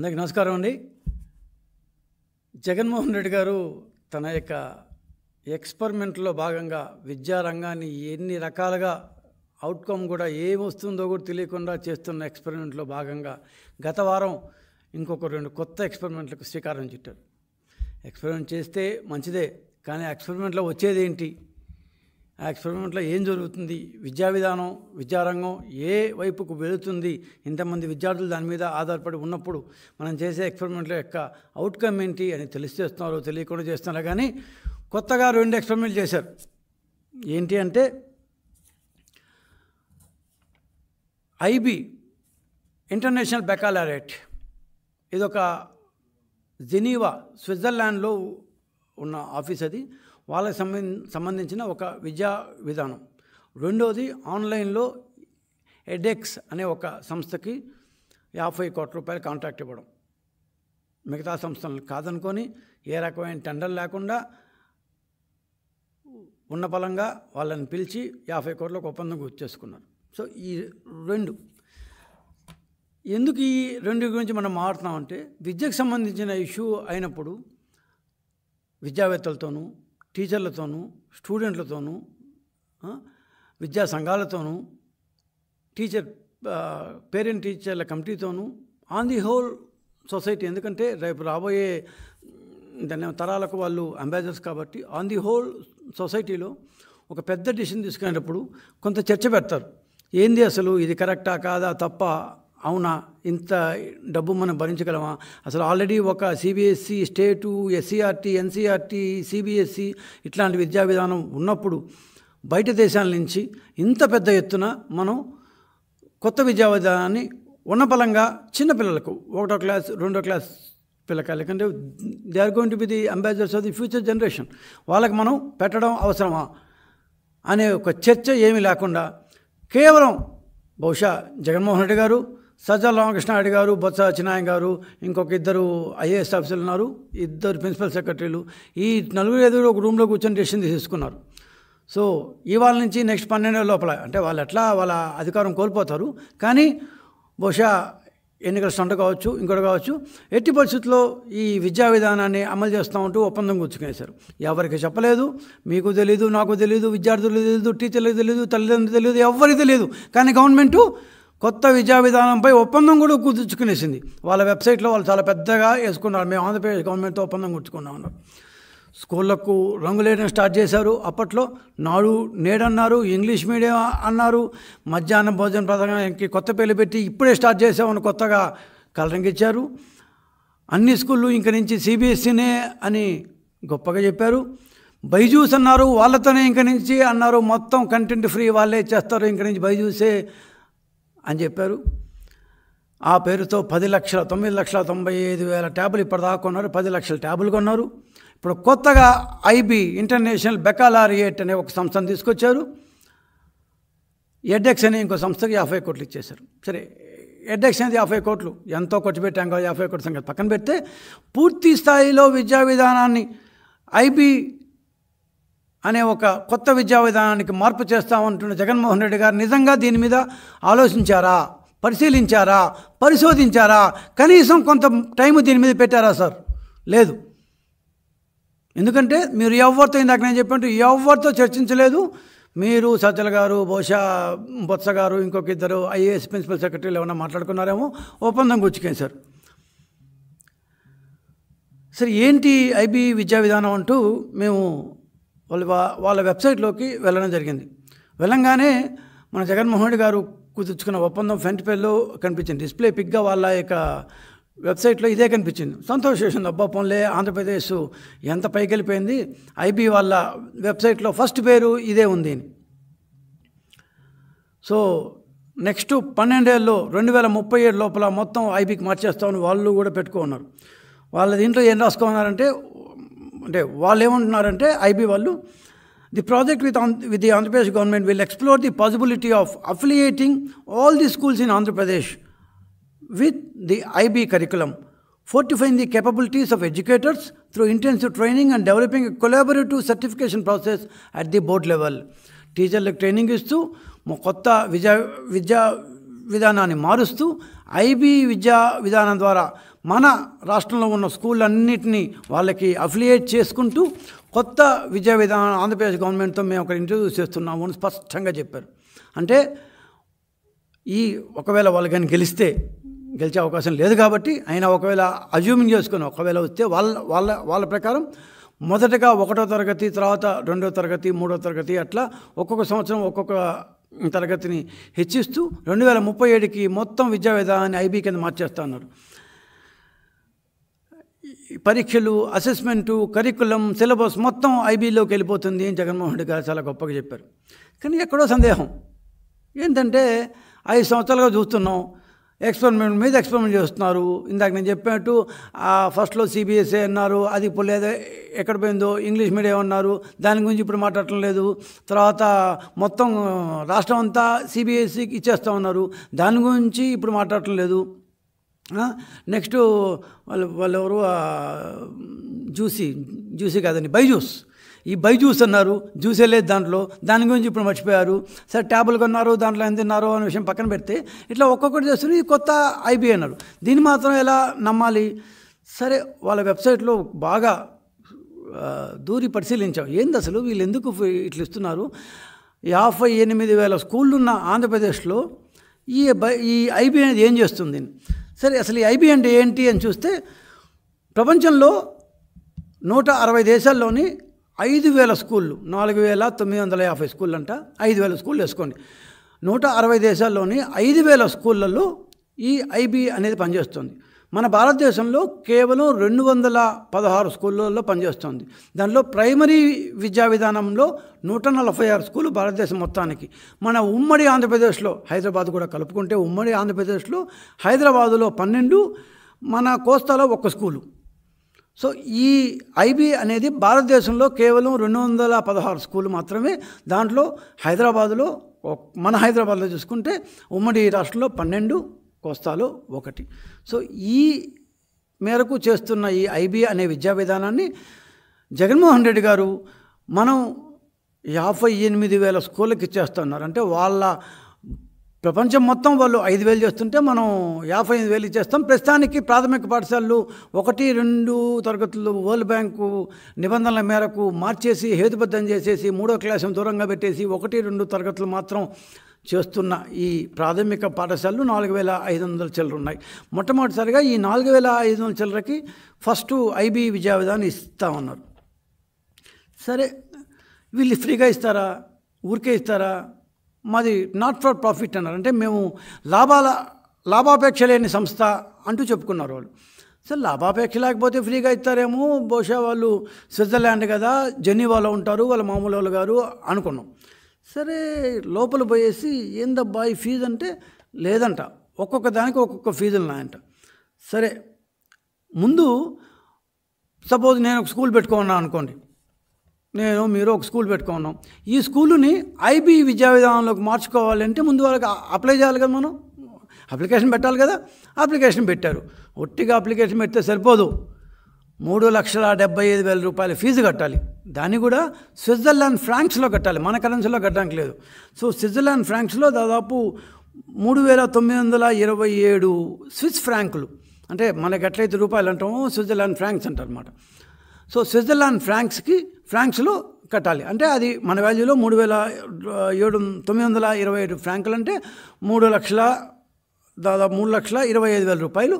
అందరికీ నమస్కారం అండి జగన్మోహన్ రెడ్డి గారు తన యొక్క ఎక్స్పెరిమెంట్లో భాగంగా విద్యారంగాన్ని ఎన్ని రకాలుగా అవుట్కమ్ కూడా ఏమొస్తుందో వస్తుందో కూడా తెలియకుండా చేస్తున్న ఎక్స్పెరిమెంట్లో భాగంగా గత వారం ఇంకొక రెండు కొత్త ఎక్స్పెరిమెంట్లకు శ్రీకారం చుట్టారు ఎక్స్పెరిమెంట్ చేస్తే మంచిదే కానీ ఎక్స్పెరిమెంట్లో వచ్చేదేంటి ఆ ఎక్స్పెరిమెంట్లో ఏం జరుగుతుంది విద్యా విధానం విద్యారంగం ఏ వైపుకు వెళుతుంది ఇంతమంది విద్యార్థులు దాని మీద ఆధారపడి ఉన్నప్పుడు మనం చేసే ఎక్స్పెరిమెంట్ల యొక్క అవుట్కమ్ ఏంటి అని తెలిసి చేస్తున్నారో తెలియకుండా చేస్తున్నారు కానీ కొత్తగా రెండు ఎక్స్పెరిమెంట్ చేశారు ఏంటి అంటే ఐబీ ఇంటర్నేషనల్ బెకాలరేట్ ఇదొక జెనీవా స్విట్జర్లాండ్లో ఉన్న ఆఫీస్ అది వాళ్ళకి సంబంధించిన ఒక విద్యా విధానం రెండోది ఆన్లైన్లో ఎడెక్స్ అనే ఒక సంస్థకి యాభై కోట్ల రూపాయలు కాంట్రాక్ట్ ఇవ్వడం మిగతా సంస్థలను కాదనుకొని ఏ రకమైన టెండర్ లేకుండా ఉన్న బలంగా వాళ్ళని పిలిచి యాభై కోట్లకు ఒప్పందం గుర్తు చేసుకున్నారు సో ఈ రెండు ఎందుకు ఈ రెండు గురించి మనం మారుతున్నామంటే విద్యకు సంబంధించిన ఇష్యూ అయినప్పుడు విద్యావేత్తలతోనూ టీచర్లతోనూ స్టూడెంట్లతోనూ విద్యా సంఘాలతోనూ టీచర్ పేరెంట్ టీచర్ల కమిటీతోనూ ఆన్ ది హోల్ సొసైటీ ఎందుకంటే రేపు రాబోయే దాని తరాలకు వాళ్ళు అంబాసిడర్స్ కాబట్టి ఆన్ ది హోల్ సొసైటీలో ఒక పెద్ద డిసిషన్ తీసుకునేటప్పుడు కొంత చర్చ పెడతారు ఏంది అసలు ఇది కరెక్టా కాదా తప్ప అవునా ఇంత డబ్బు మనం భరించగలమా అసలు ఆల్రెడీ ఒక CBSE e, state SCERT NCERT CBSE ఇట్లాంటి విద్యా విధానం ఉన్నప్పుడు బయట దేశాల నుంచి ఇంత పెద్ద ఎత్తున మనం కొత్త విద్యా విధానాన్ని ఉన్నపలంగా చిన్నపిల్లలకు ఒకటో క్లాస్ రెండో క్లాస్ పిల్లకాయలు ఎందుకంటే they are going to be the ambassadors of the future generation వాళ్ళకి మనం పెట్టడం అవసరమా అనే ఒక చర్చ ఏమీ లేకుండా కేవలం బహుశా జగన్మోహన్ రెడ్డి గారు సజ్జల రామకృష్ణారెడ్డి గారు బొత్స చినాయం గారు ఇంకొక ఇద్దరు ఐఏఎస్ ఆఫీసర్లు ఉన్నారు ఇద్దరు ప్రిన్సిపల్ సెక్రటరీలు ఈ నలుగురు ఐదుగురు ఒక రూమ్లో కూర్చొని డెసిషన్ తీసుకున్నారు సో ఇవాళ నుంచి నెక్స్ట్ పన్నెండు లోపల అంటే వాళ్ళు ఎట్లా వాళ్ళ అధికారం కోల్పోతారు కానీ బహుశా ఎన్నికల సొంట కావచ్చు ఇంకోటి కావచ్చు ఎట్టి పరిస్థితుల్లో ఈ విద్యా విధానాన్ని అమలు చేస్తూ ఉంటూ ఒప్పందం కూర్చుకునేశారు ఎవరికి చెప్పలేదు మీకు తెలీదు నాకు తెలీదు విద్యార్థులు తెలియదు టీచర్లకు తెలియదు తల్లిదండ్రులు తెలియదు ఎవరికి తెలియదు కానీ గవర్నమెంటు కొత్త విద్యా విధానంపై ఒప్పందం కూడా కుదుర్చుకునేసింది వాళ్ళ వెబ్సైట్లో వాళ్ళు చాలా పెద్దగా వేసుకున్నారు మేము ఆంధ్రప్రదేశ్ గవర్నమెంట్తో ఒప్పందం కుట్టుకున్నాం అన్నారు స్కూళ్ళకు రంగులేయడం స్టార్ట్ చేశారు అప్పట్లో నాడు నేడన్నారు ఇంగ్లీష్ మీడియం అన్నారు మధ్యాహ్నం భోజన పథకానికి కొత్త పేర్లు పెట్టి ఇప్పుడే స్టార్ట్ చేసామని కొత్తగా కలరింగ్ ఇచ్చారు అన్ని స్కూళ్ళు ఇంక నుంచి సిబిఎస్సీనే అని గొప్పగా చెప్పారు బైజూస్ అన్నారు వాళ్ళతోనే ఇంక నుంచి అన్నారు మొత్తం కంటెంట్ ఫ్రీ వాళ్ళే చేస్తారు ఇంక నుంచి బైజూసే అని చెప్పారు ఆ పేరుతో పది లక్షల తొమ్మిది లక్షల తొంభై ఐదు వేల ట్యాబులు దాకా కొన్నారు పది లక్షల ట్యాబులు కొన్నారు ఇప్పుడు కొత్తగా ఐబీ ఇంటర్నేషనల్ బెకాలారియేట్ అనే ఒక సంస్థను తీసుకొచ్చారు ఎడ్డెక్స్ అనే ఇంకో సంస్థకి యాభై కోట్లు ఇచ్చేశారు సరే ఎడ్డెక్స్ అనేది యాభై కోట్లు ఎంతో ఖర్చు పెట్టాం యాభై కోట్ల సంగతి పక్కన పెడితే పూర్తి స్థాయిలో విద్యా విధానాన్ని ఐబీ అనే ఒక కొత్త విద్యా విధానానికి మార్పు చేస్తామంటున్న జగన్మోహన్ రెడ్డి గారు నిజంగా దీని మీద ఆలోచించారా పరిశీలించారా పరిశోధించారా కనీసం కొంత టైం దీని మీద పెట్టారా సార్ లేదు ఎందుకంటే మీరు ఎవరితో ఇందాక నేను చెప్పినట్టు ఎవరితో చర్చించలేదు మీరు సజ్జల గారు బహుశా బొత్స గారు ఇంకొక ఇద్దరు ఐఏఎస్ ప్రిన్సిపల్ సెక్రటరీలు ఏమైనా మాట్లాడుకున్నారేమో ఒప్పందం సార్ సరే ఏంటి ఐబీ విద్యా విధానం అంటూ మేము వాళ్ళు వాళ్ళ వెబ్సైట్లోకి వెళ్ళడం జరిగింది వెళ్ళంగానే మన జగన్మోహన్ రెడ్డి గారు కుదుర్చుకున్న ఒప్పందం ఫ్రంట్ పేజ్లో కనిపించింది డిస్ప్లే పిగ్గా వాళ్ళ యొక్క వెబ్సైట్లో ఇదే కనిపించింది చేసింది అబ్బా పోన్లే ఆంధ్రప్రదేశ్ ఎంత పైకెళ్ళిపోయింది ఐబీ వాళ్ళ వెబ్సైట్లో ఫస్ట్ పేరు ఇదే ఉంది సో నెక్స్ట్ పన్నెండేళ్ళలో రెండు వేల ముప్పై ఏడు లోపల మొత్తం ఐబీకి మార్చేస్తామని వాళ్ళు కూడా పెట్టుకున్నారు వాళ్ళ దీంట్లో ఏం రాసుకున్నారంటే అంటే వాళ్ళు ఏమంటున్నారంటే ఐబీ వాళ్ళు the project with with the Andhra Pradesh government will explore the possibility of affiliating all the schools in Andhra Pradesh with the IB curriculum fortifying the capabilities of educators through intensive training and developing collaborative certification process at the board level టీచర్లకు training ఇస్తూ కొత్త విద్యా విద్యా విధానాన్ని మారుస్తూ IB విద్యా విధానం ద్వారా మన రాష్ట్రంలో ఉన్న స్కూళ్ళన్నింటినీ వాళ్ళకి అఫిలియేట్ చేసుకుంటూ కొత్త విద్యా విధానం ఆంధ్రప్రదేశ్ గవర్నమెంట్తో మేము ఒక ఇంట్రడ్యూస్ చేస్తున్నాము అని స్పష్టంగా చెప్పారు అంటే ఈ ఒకవేళ వాళ్ళు కానీ గెలిస్తే గెలిచే అవకాశం లేదు కాబట్టి ఆయన ఒకవేళ అజ్యూమింగ్ చేసుకుని ఒకవేళ వస్తే వాళ్ళ వాళ్ళ వాళ్ళ ప్రకారం మొదటగా ఒకటో తరగతి తర్వాత రెండో తరగతి మూడో తరగతి అట్లా ఒక్కొక్క సంవత్సరం ఒక్కొక్క తరగతిని హెచ్చిస్తూ రెండు వేల ముప్పై ఏడుకి మొత్తం విద్యా విధానాన్ని ఐబీ కింద మార్చేస్తా అన్నారు పరీక్షలు అసెస్మెంటు కరికులం సిలబస్ మొత్తం ఐబీలోకి వెళ్ళిపోతుంది అని జగన్మోహన్ రెడ్డి గారు చాలా గొప్పగా చెప్పారు కానీ ఎక్కడో సందేహం ఏంటంటే ఐదు సంవత్సరాలుగా చూస్తున్నాం ఎక్స్పెరిమెంట్ మీద ఎక్స్పెరిమెంట్ చేస్తున్నారు ఇందాక నేను చెప్పినట్టు ఫస్ట్లో సిబిఎస్ఏ అన్నారు అది ఇప్పుడు లేదా ఎక్కడ పోయిందో ఇంగ్లీష్ మీడియం అన్నారు దాని గురించి ఇప్పుడు మాట్లాడటం లేదు తర్వాత మొత్తం రాష్ట్రం అంతా సిబిఎస్ఈకి ఇచ్చేస్తా ఉన్నారు దాని గురించి ఇప్పుడు మాట్లాడటం లేదు నెక్స్ట్ వాళ్ళు వాళ్ళు ఎవరు జ్యూసీ జ్యూసీ కాదండి బైజూస్ ఈ బైజూస్ అన్నారు జ్యూసే లేదు దాంట్లో దాని గురించి ఇప్పుడు మర్చిపోయారు సరే ట్యాబ్లు కొన్నారు దాంట్లో ఏం తిన్నారు అనే విషయం పక్కన పెడితే ఇట్లా ఒక్కొక్కటి చేస్తున్నారు ఇది కొత్త ఐబీ అన్నారు దీన్ని మాత్రం ఎలా నమ్మాలి సరే వాళ్ళ వెబ్సైట్లో బాగా దూరి పరిశీలించాం ఏంది అసలు వీళ్ళు ఎందుకు ఇట్లా ఇస్తున్నారు యాభై ఎనిమిది వేల స్కూళ్ళున్న ఆంధ్రప్రదేశ్లో ఈ బై ఈ ఐబీ అనేది ఏం చేస్తుంది సరే అసలు ఈ ఐబీ అంటే ఏంటి అని చూస్తే ప్రపంచంలో నూట అరవై దేశాల్లోని ఐదు వేల స్కూళ్ళు నాలుగు వేల తొమ్మిది వందల యాభై స్కూళ్ళు అంట ఐదు వేల స్కూళ్ళు వేసుకోండి నూట అరవై దేశాల్లోని ఐదు వేల స్కూళ్ళల్లో ఈ ఐబీ అనేది పనిచేస్తుంది మన భారతదేశంలో కేవలం రెండు వందల పదహారు స్కూళ్ళల్లో పనిచేస్తుంది దానిలో ప్రైమరీ విద్యా విధానంలో నూట నలభై ఆరు స్కూళ్ళు భారతదేశం మొత్తానికి మన ఉమ్మడి ఆంధ్రప్రదేశ్లో హైదరాబాద్ కూడా కలుపుకుంటే ఉమ్మడి ఆంధ్రప్రదేశ్లో హైదరాబాదులో పన్నెండు మన కోస్తాలో ఒక్క స్కూలు సో ఈ ఐబీ అనేది భారతదేశంలో కేవలం రెండు వందల పదహారు స్కూళ్ళు మాత్రమే దాంట్లో హైదరాబాదులో మన హైదరాబాద్లో చూసుకుంటే ఉమ్మడి రాష్ట్రంలో పన్నెండు కోస్తాలో ఒకటి సో ఈ మేరకు చేస్తున్న ఈ ఐబీ అనే విద్యా విధానాన్ని జగన్మోహన్ రెడ్డి గారు మనం యాభై ఎనిమిది వేల స్కూళ్ళకి ఇచ్చేస్తున్నారు అంటే వాళ్ళ ప్రపంచం మొత్తం వాళ్ళు ఐదు వేలు చేస్తుంటే మనం యాభై ఐదు వేలు ఇచ్చేస్తాం ప్రస్తుతానికి ప్రాథమిక పాఠశాలలు ఒకటి రెండు తరగతులు వరల్డ్ బ్యాంకు నిబంధనల మేరకు మార్చేసి హేతుబద్ధం చేసేసి మూడో క్లాసం దూరంగా పెట్టేసి ఒకటి రెండు తరగతులు మాత్రం చేస్తున్న ఈ ప్రాథమిక పాఠశాలలు నాలుగు వేల ఐదు వందల చిల్లర ఉన్నాయి మొట్టమొదటిసారిగా ఈ నాలుగు వేల ఐదు వందల చిల్లరకి ఫస్ట్ ఐబీ విద్యా విధానం ఇస్తా ఉన్నారు సరే వీళ్ళు ఫ్రీగా ఇస్తారా ఊరికే ఇస్తారా మాది నాట్ ఫర్ ప్రాఫిట్ అన్నారు అంటే మేము లాభాల లాభాపేక్ష లేని సంస్థ అంటూ చెప్పుకున్నారు వాళ్ళు సరే లాభాపేక్ష లేకపోతే ఫ్రీగా ఇస్తారేమో బహుశా వాళ్ళు స్విట్జర్లాండ్ కదా జెనీవాలో ఉంటారు వాళ్ళ మామూలు వాళ్ళు గారు అనుకున్నాం సరే లోపల పోయేసి ఏందబ్బా ఈ ఫీజు అంటే లేదంట ఒక్కొక్క దానికి ఒక్కొక్క ఫీజులు ఉన్నాయంట సరే ముందు సపోజ్ నేను ఒక స్కూల్ పెట్టుకున్నాను అనుకోండి నేను మీరు ఒక స్కూల్ పెట్టుకున్నాం ఈ స్కూలుని ఐబీ విద్యా విధానంలోకి మార్చుకోవాలంటే ముందు వాళ్ళకి అప్లై చేయాలి కదా మనం అప్లికేషన్ పెట్టాలి కదా అప్లికేషన్ పెట్టారు ఒట్టిగా అప్లికేషన్ పెడితే సరిపోదు మూడు లక్షల డెబ్బై ఐదు వేల రూపాయల ఫీజు కట్టాలి దాన్ని కూడా స్విట్జర్లాండ్ ఫ్రాంక్స్లో కట్టాలి మన కరెన్సీలో కట్టడానికి లేదు సో స్విట్జర్లాండ్ ఫ్రాంక్స్లో దాదాపు మూడు వేల తొమ్మిది వందల ఇరవై ఏడు స్విస్ ఫ్రాంకులు అంటే మనకి ఎట్లయితే రూపాయలు అంటామో స్విట్జర్లాండ్ ఫ్రాంక్స్ అంటారనమాట సో స్విట్జర్లాండ్ ఫ్రాంక్స్కి ఫ్రాంక్స్లో కట్టాలి అంటే అది మన వాల్యూలో మూడు వేల ఏడు తొమ్మిది వందల ఇరవై ఏడు ఫ్రాంకులు అంటే మూడు లక్షల దాదాపు మూడు లక్షల ఇరవై ఐదు వేల రూపాయలు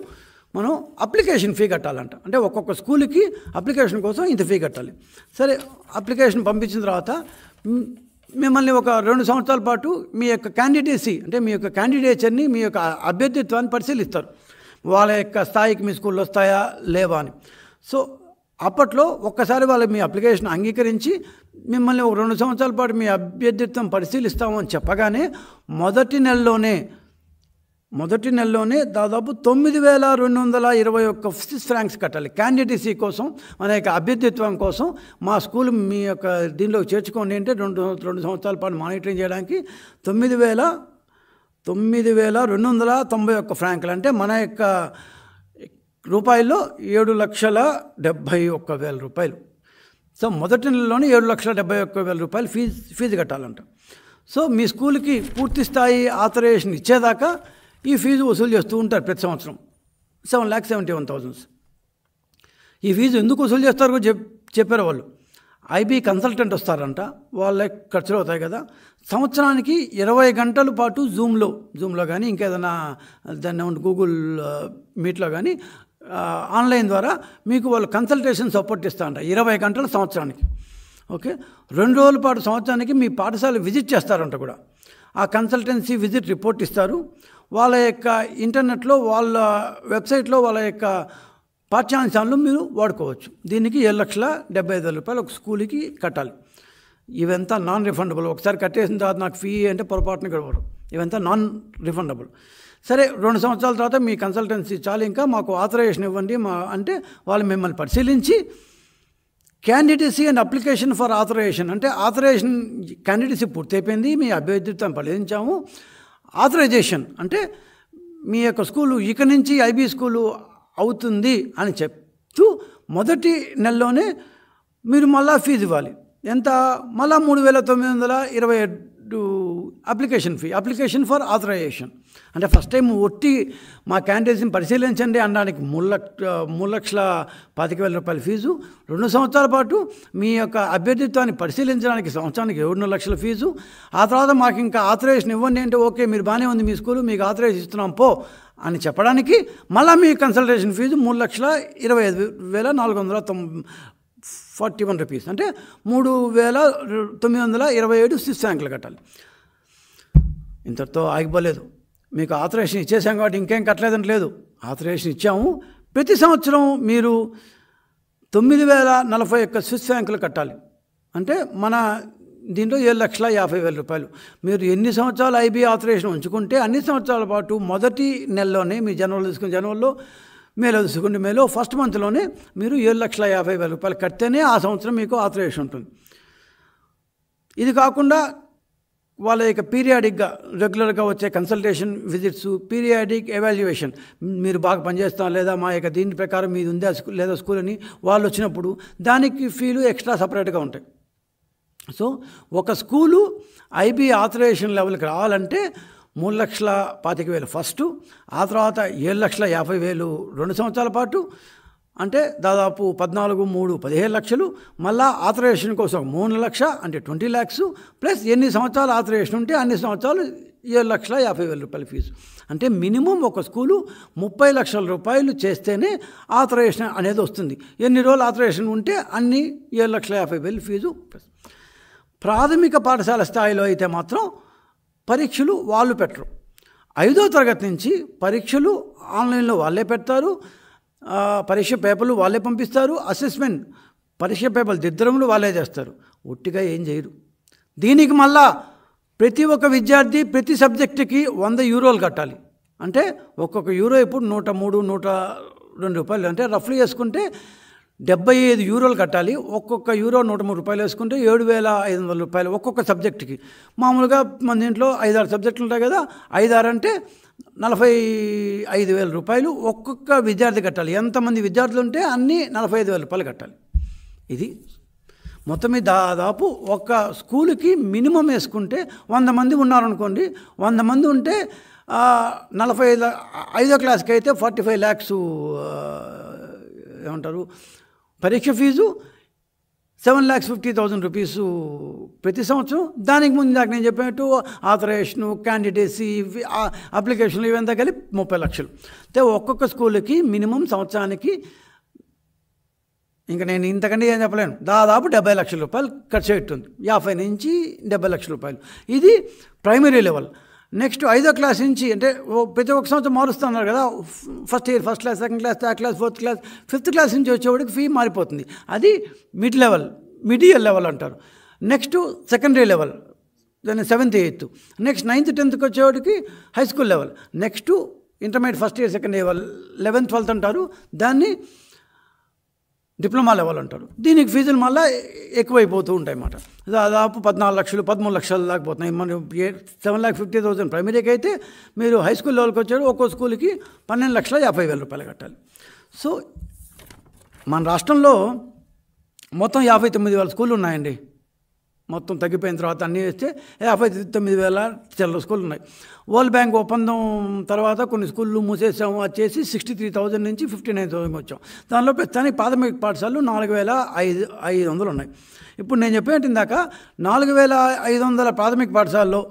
మనం అప్లికేషన్ ఫీ కట్టాలంట అంటే ఒక్కొక్క స్కూల్కి అప్లికేషన్ కోసం ఇంత ఫీ కట్టాలి సరే అప్లికేషన్ పంపించిన తర్వాత మిమ్మల్ని ఒక రెండు సంవత్సరాల పాటు మీ యొక్క క్యాండిడేసీ అంటే మీ యొక్క క్యాండిడేచర్ని మీ యొక్క అభ్యర్థిత్వాన్ని పరిశీలిస్తారు వాళ్ళ యొక్క స్థాయికి మీ స్కూల్లో వస్తాయా లేవా అని సో అప్పట్లో ఒక్కసారి వాళ్ళు మీ అప్లికేషన్ అంగీకరించి మిమ్మల్ని ఒక రెండు సంవత్సరాల పాటు మీ అభ్యర్థిత్వం పరిశీలిస్తామని చెప్పగానే మొదటి నెలలోనే మొదటి నెలలోనే దాదాపు తొమ్మిది వేల రెండు వందల ఇరవై ఒక్క స్విస్ ఫ్రాంక్స్ కట్టాలి క్యాండిడేసీ కోసం మన యొక్క అభ్యర్థిత్వం కోసం మా స్కూల్ మీ యొక్క దీనిలో చేర్చుకోండి అంటే రెండు రెండు సంవత్సరాల పాటు మానిటరింగ్ చేయడానికి తొమ్మిది వేల తొమ్మిది వేల రెండు వందల తొంభై ఒక్క ఫ్రాంకులు అంటే మన యొక్క రూపాయల్లో ఏడు లక్షల డెబ్భై ఒక్క వేల రూపాయలు సో మొదటి నెలలోనే ఏడు లక్షల డెబ్బై ఒక్క వేల రూపాయలు ఫీజు ఫీజు కట్టాలంట సో మీ స్కూల్కి పూర్తి స్థాయి ఆథరైజేషన్ ఇచ్చేదాకా ఈ ఫీజు వసూలు చేస్తూ ఉంటారు ప్రతి సంవత్సరం seven lakh seventy one thousands ఈ ఫీజు ఎందుకు వసూలు చేస్తారు చెప్ చెప్పారు వాళ్ళు ఐబీ కన్సల్టెంట్ వస్తారంట వాళ్ళ ఖర్చులు అవుతాయి కదా సంవత్సరానికి ఇరవై గంటల పాటు జూమ్లో జూమ్లో కానీ ఇంకేదైనా దాన్ని ఉంటే గూగుల్ మీట్లో కానీ ఆన్లైన్ ద్వారా మీకు వాళ్ళు కన్సల్టేషన్ సపోర్ట్ ఇస్తా అంట ఇరవై గంటల సంవత్సరానికి ఓకే రెండు రోజుల పాటు సంవత్సరానికి మీ పాఠశాల విజిట్ చేస్తారంట కూడా ఆ కన్సల్టెన్సీ విజిట్ రిపోర్ట్ ఇస్తారు వాళ్ళ యొక్క ఇంటర్నెట్లో వాళ్ళ వెబ్సైట్లో వాళ్ళ యొక్క పాఠ్యాంశాలను మీరు వాడుకోవచ్చు దీనికి ఏడు లక్షల డెబ్బై ఐదు రూపాయలు ఒక స్కూల్కి కట్టాలి ఇవంతా నాన్ రిఫండబుల్ ఒకసారి కట్టేసిన తర్వాత నాకు ఫీ అంటే పొరపాటున గడవరు ఇవంతా నాన్ రిఫండబుల్ సరే రెండు సంవత్సరాల తర్వాత మీ కన్సల్టెన్సీ చాలు ఇంకా మాకు ఆథరైజేషన్ ఇవ్వండి మా అంటే వాళ్ళు మిమ్మల్ని పరిశీలించి candidacy and application for authorization అంటే ఆథరైజేషన్ క్యాండిడేసీ పూర్తయిపోయింది మీ అభ్యర్థిత్వం పరిశీలించాము ఆథరైజేషన్ అంటే మీ యొక్క స్కూలు ఇక నుంచి ఐబీ స్కూలు అవుతుంది అని చెప్తూ మొదటి నెలలోనే మీరు మళ్ళా ఫీజు ఇవ్వాలి ఎంత మళ్ళా మూడు వేల తొమ్మిది వందల ఇరవై two application fee application for authorization అంటే ఫస్ట్ టైం ఒట్టి మా క్యాండిడేట్స్ని పరిశీలించండి అనడానికి మూడు లక్ష మూడు లక్షల పాతిక వేల రూపాయల ఫీజు రెండు సంవత్సరాల పాటు మీ యొక్క అభ్యర్థిత్వాన్ని పరిశీలించడానికి సంవత్సరానికి ఏడు లక్షల ఫీజు ఆ తర్వాత మాకు ఇంకా ఆథరైజేషన్ ఇవ్వండి అంటే ఓకే మీరు బాగానే ఉంది మీ స్కూల్ మీకు ఆథరైజ్ ఇస్తున్నాం పో అని చెప్పడానికి మళ్ళీ మీ కన్సల్టేషన్ ఫీజు మూడు లక్షల ఇరవై ఐదు వేల నాలుగు వందల తొంభై ఫార్టీ వన్ రూపీస్ అంటే మూడు వేల తొమ్మిది వందల ఇరవై ఏడు స్విస్ బ్యాంకులు కట్టాలి ఇంతటితో ఆగిపోలేదు మీకు ఆథరైజేషన్ ఇచ్చేసాం కాబట్టి ఇంకేం కట్టలేదని లేదు ఆథరైజేషన్ ఇచ్చాము ప్రతి సంవత్సరం మీరు తొమ్మిది వేల నలభై ఒక్క స్విస్ బ్యాంకులు కట్టాలి అంటే మన దీంట్లో ఏడు లక్షల యాభై వేల రూపాయలు మీరు ఎన్ని సంవత్సరాలు ఐబీ ఆథరైజేషన్ ఉంచుకుంటే అన్ని సంవత్సరాల పాటు మొదటి నెలలోనే మీ జనవరి తీసుకున్న జనవరిలో మేలో సెకండ్ మేలో ఫస్ట్ మంత్లోనే మీరు ఏడు లక్షల యాభై వేల రూపాయలు కడితేనే ఆ సంవత్సరం మీకు ఆథరైజేషన్ ఉంటుంది ఇది కాకుండా వాళ్ళ యొక్క పీరియాడిక్గా రెగ్యులర్గా వచ్చే కన్సల్టేషన్ విజిట్స్ పీరియాడిక్ ఎవాల్యుయేషన్ మీరు బాగా పనిచేస్తా లేదా మా యొక్క దీని ప్రకారం మీది ఉందా లేదా స్కూల్ అని వాళ్ళు వచ్చినప్పుడు దానికి ఫీలు ఎక్స్ట్రా సపరేట్గా ఉంటాయి సో ఒక స్కూలు ఐబీ ఆథరైజేషన్ లెవెల్కి రావాలంటే మూడు లక్షల పాతిక వేలు ఫస్ట్ ఆ తర్వాత ఏడు లక్షల యాభై వేలు రెండు సంవత్సరాల పాటు అంటే దాదాపు పద్నాలుగు మూడు పదిహేను లక్షలు మళ్ళా ఆథరైజేషన్ కోసం మూడు లక్ష అంటే ట్వంటీ ల్యాక్స్ ప్లస్ ఎన్ని సంవత్సరాలు ఆథరైజేషన్ ఉంటే అన్ని సంవత్సరాలు ఏడు లక్షల యాభై వేల రూపాయల ఫీజు అంటే మినిమం ఒక స్కూలు ముప్పై లక్షల రూపాయలు చేస్తేనే ఆథరైజేషన్ అనేది వస్తుంది ఎన్ని రోజులు ఆథరైజేషన్ ఉంటే అన్ని ఏడు లక్షల యాభై వేలు ఫీజు ప్రాథమిక పాఠశాల స్థాయిలో అయితే మాత్రం పరీక్షలు వాళ్ళు పెట్టరు ఐదో తరగతి నుంచి పరీక్షలు ఆన్లైన్లో వాళ్ళే పెడతారు పరీక్ష పేపర్లు వాళ్ళే పంపిస్తారు అసెస్మెంట్ పరీక్ష పేపర్లు దిద్దరములు వాళ్ళే చేస్తారు ఒట్టిగా ఏం చేయరు దీనికి మళ్ళా ప్రతి ఒక్క విద్యార్థి ప్రతి సబ్జెక్టుకి వంద యూరోలు కట్టాలి అంటే ఒక్కొక్క యూరో ఇప్పుడు నూట మూడు నూట రెండు రూపాయలు అంటే రఫ్లీ చేసుకుంటే డెబ్బై ఐదు యూరోలు కట్టాలి ఒక్కొక్క యూరో నూట మూడు రూపాయలు వేసుకుంటే ఏడు వేల ఐదు వందల రూపాయలు ఒక్కొక్క సబ్జెక్టుకి మామూలుగా మన దీంట్లో ఐదారు సబ్జెక్టులు ఉంటాయి కదా ఐదారు అంటే నలభై ఐదు వేల రూపాయలు ఒక్కొక్క విద్యార్థి కట్టాలి ఎంతమంది విద్యార్థులు ఉంటే అన్నీ నలభై ఐదు వేల రూపాయలు కట్టాలి ఇది మొత్తం మీద దాదాపు ఒక స్కూల్కి మినిమం వేసుకుంటే వంద మంది ఉన్నారనుకోండి వంద మంది ఉంటే నలభై ఐదో క్లాస్కి అయితే ఫార్టీ ఫైవ్ ల్యాక్స్ ఏమంటారు పరీక్ష fees seven lakhs fifty thousand rupees ప్రతి సంవత్సరం దానికి ముందు నాకు నేను చెప్పినట్టు ఆథరైజేషను క్యాండిడేసీ అప్లికేషన్లు ఇవంతా కలిపి ముప్పై లక్షలు అయితే ఒక్కొక్క స్కూల్కి మినిమం సంవత్సరానికి ఇంకా నేను ఇంతకంటే ఏం చెప్పలేను దాదాపు డెబ్బై లక్షల రూపాయలు ఖర్చు పెట్టుంది యాభై నుంచి డెబ్బై లక్షల రూపాయలు ఇది ప్రైమరీ లెవెల్ నెక్స్ట్ ఐదో క్లాస్ నుంచి అంటే ప్రతి ఒక్క సంవత్సరం మారుస్తున్నారు కదా first year first class second class third class fourth class fifth class నుంచి వచ్చేవాడికి ఫీ మారిపోతుంది అది మిడ్ లెవెల్ మిడియల్ లెవెల్ అంటారు నెక్స్ట్ సెకండరీ లెవెల్ దాన్ని సెవెంత్ ఎయిత్ నెక్స్ట్ నైన్త్ టెన్త్కి వచ్చేవాడికి high school level next intermediate first year second year eleventh twelfth అంటారు దాన్ని డిప్లొమా లెవెల్ అంటారు దీనికి ఫీజులు మళ్ళీ ఎక్కువైపోతూ ఉంటాయి అన్నమాట దాదాపు పద్నాలుగు లక్షలు పదమూడు లక్షలు దాకా పోతున్నాయి మనం సెవెన్ ల్యాక్ ఫిఫ్టీ థౌసండ్ ప్రైమరీకి అయితే మీరు హై స్కూల్ లెవెల్కి వచ్చారు ఒక్కో స్కూల్కి పన్నెండు లక్షల యాభై వేల రూపాయలు కట్టాలి సో మన రాష్ట్రంలో మొత్తం యాభై తొమ్మిది వేల స్కూళ్ళు ఉన్నాయండి మొత్తం తగ్గిపోయిన తర్వాత అన్నీ వేస్తే యాభై తొమ్మిది వేల చిల్లర స్కూళ్ళు ఉన్నాయి వరల్డ్ బ్యాంక్ ఒప్పందం తర్వాత కొన్ని స్కూళ్ళు మూసేసాము అది చేసి సిక్స్టీ త్రీ థౌజండ్ నుంచి ఫిఫ్టీ నైన్ థౌసండ్కి వచ్చాం దానిలో ప్రస్తుతానికి ప్రాథమిక పాఠశాలలు నాలుగు వేల ఐదు ఐదు వందలు ఉన్నాయి ఇప్పుడు నేను చెప్పినట్టు ఇందాక నాలుగు వేల ఐదు వందల ప్రాథమిక పాఠశాలలో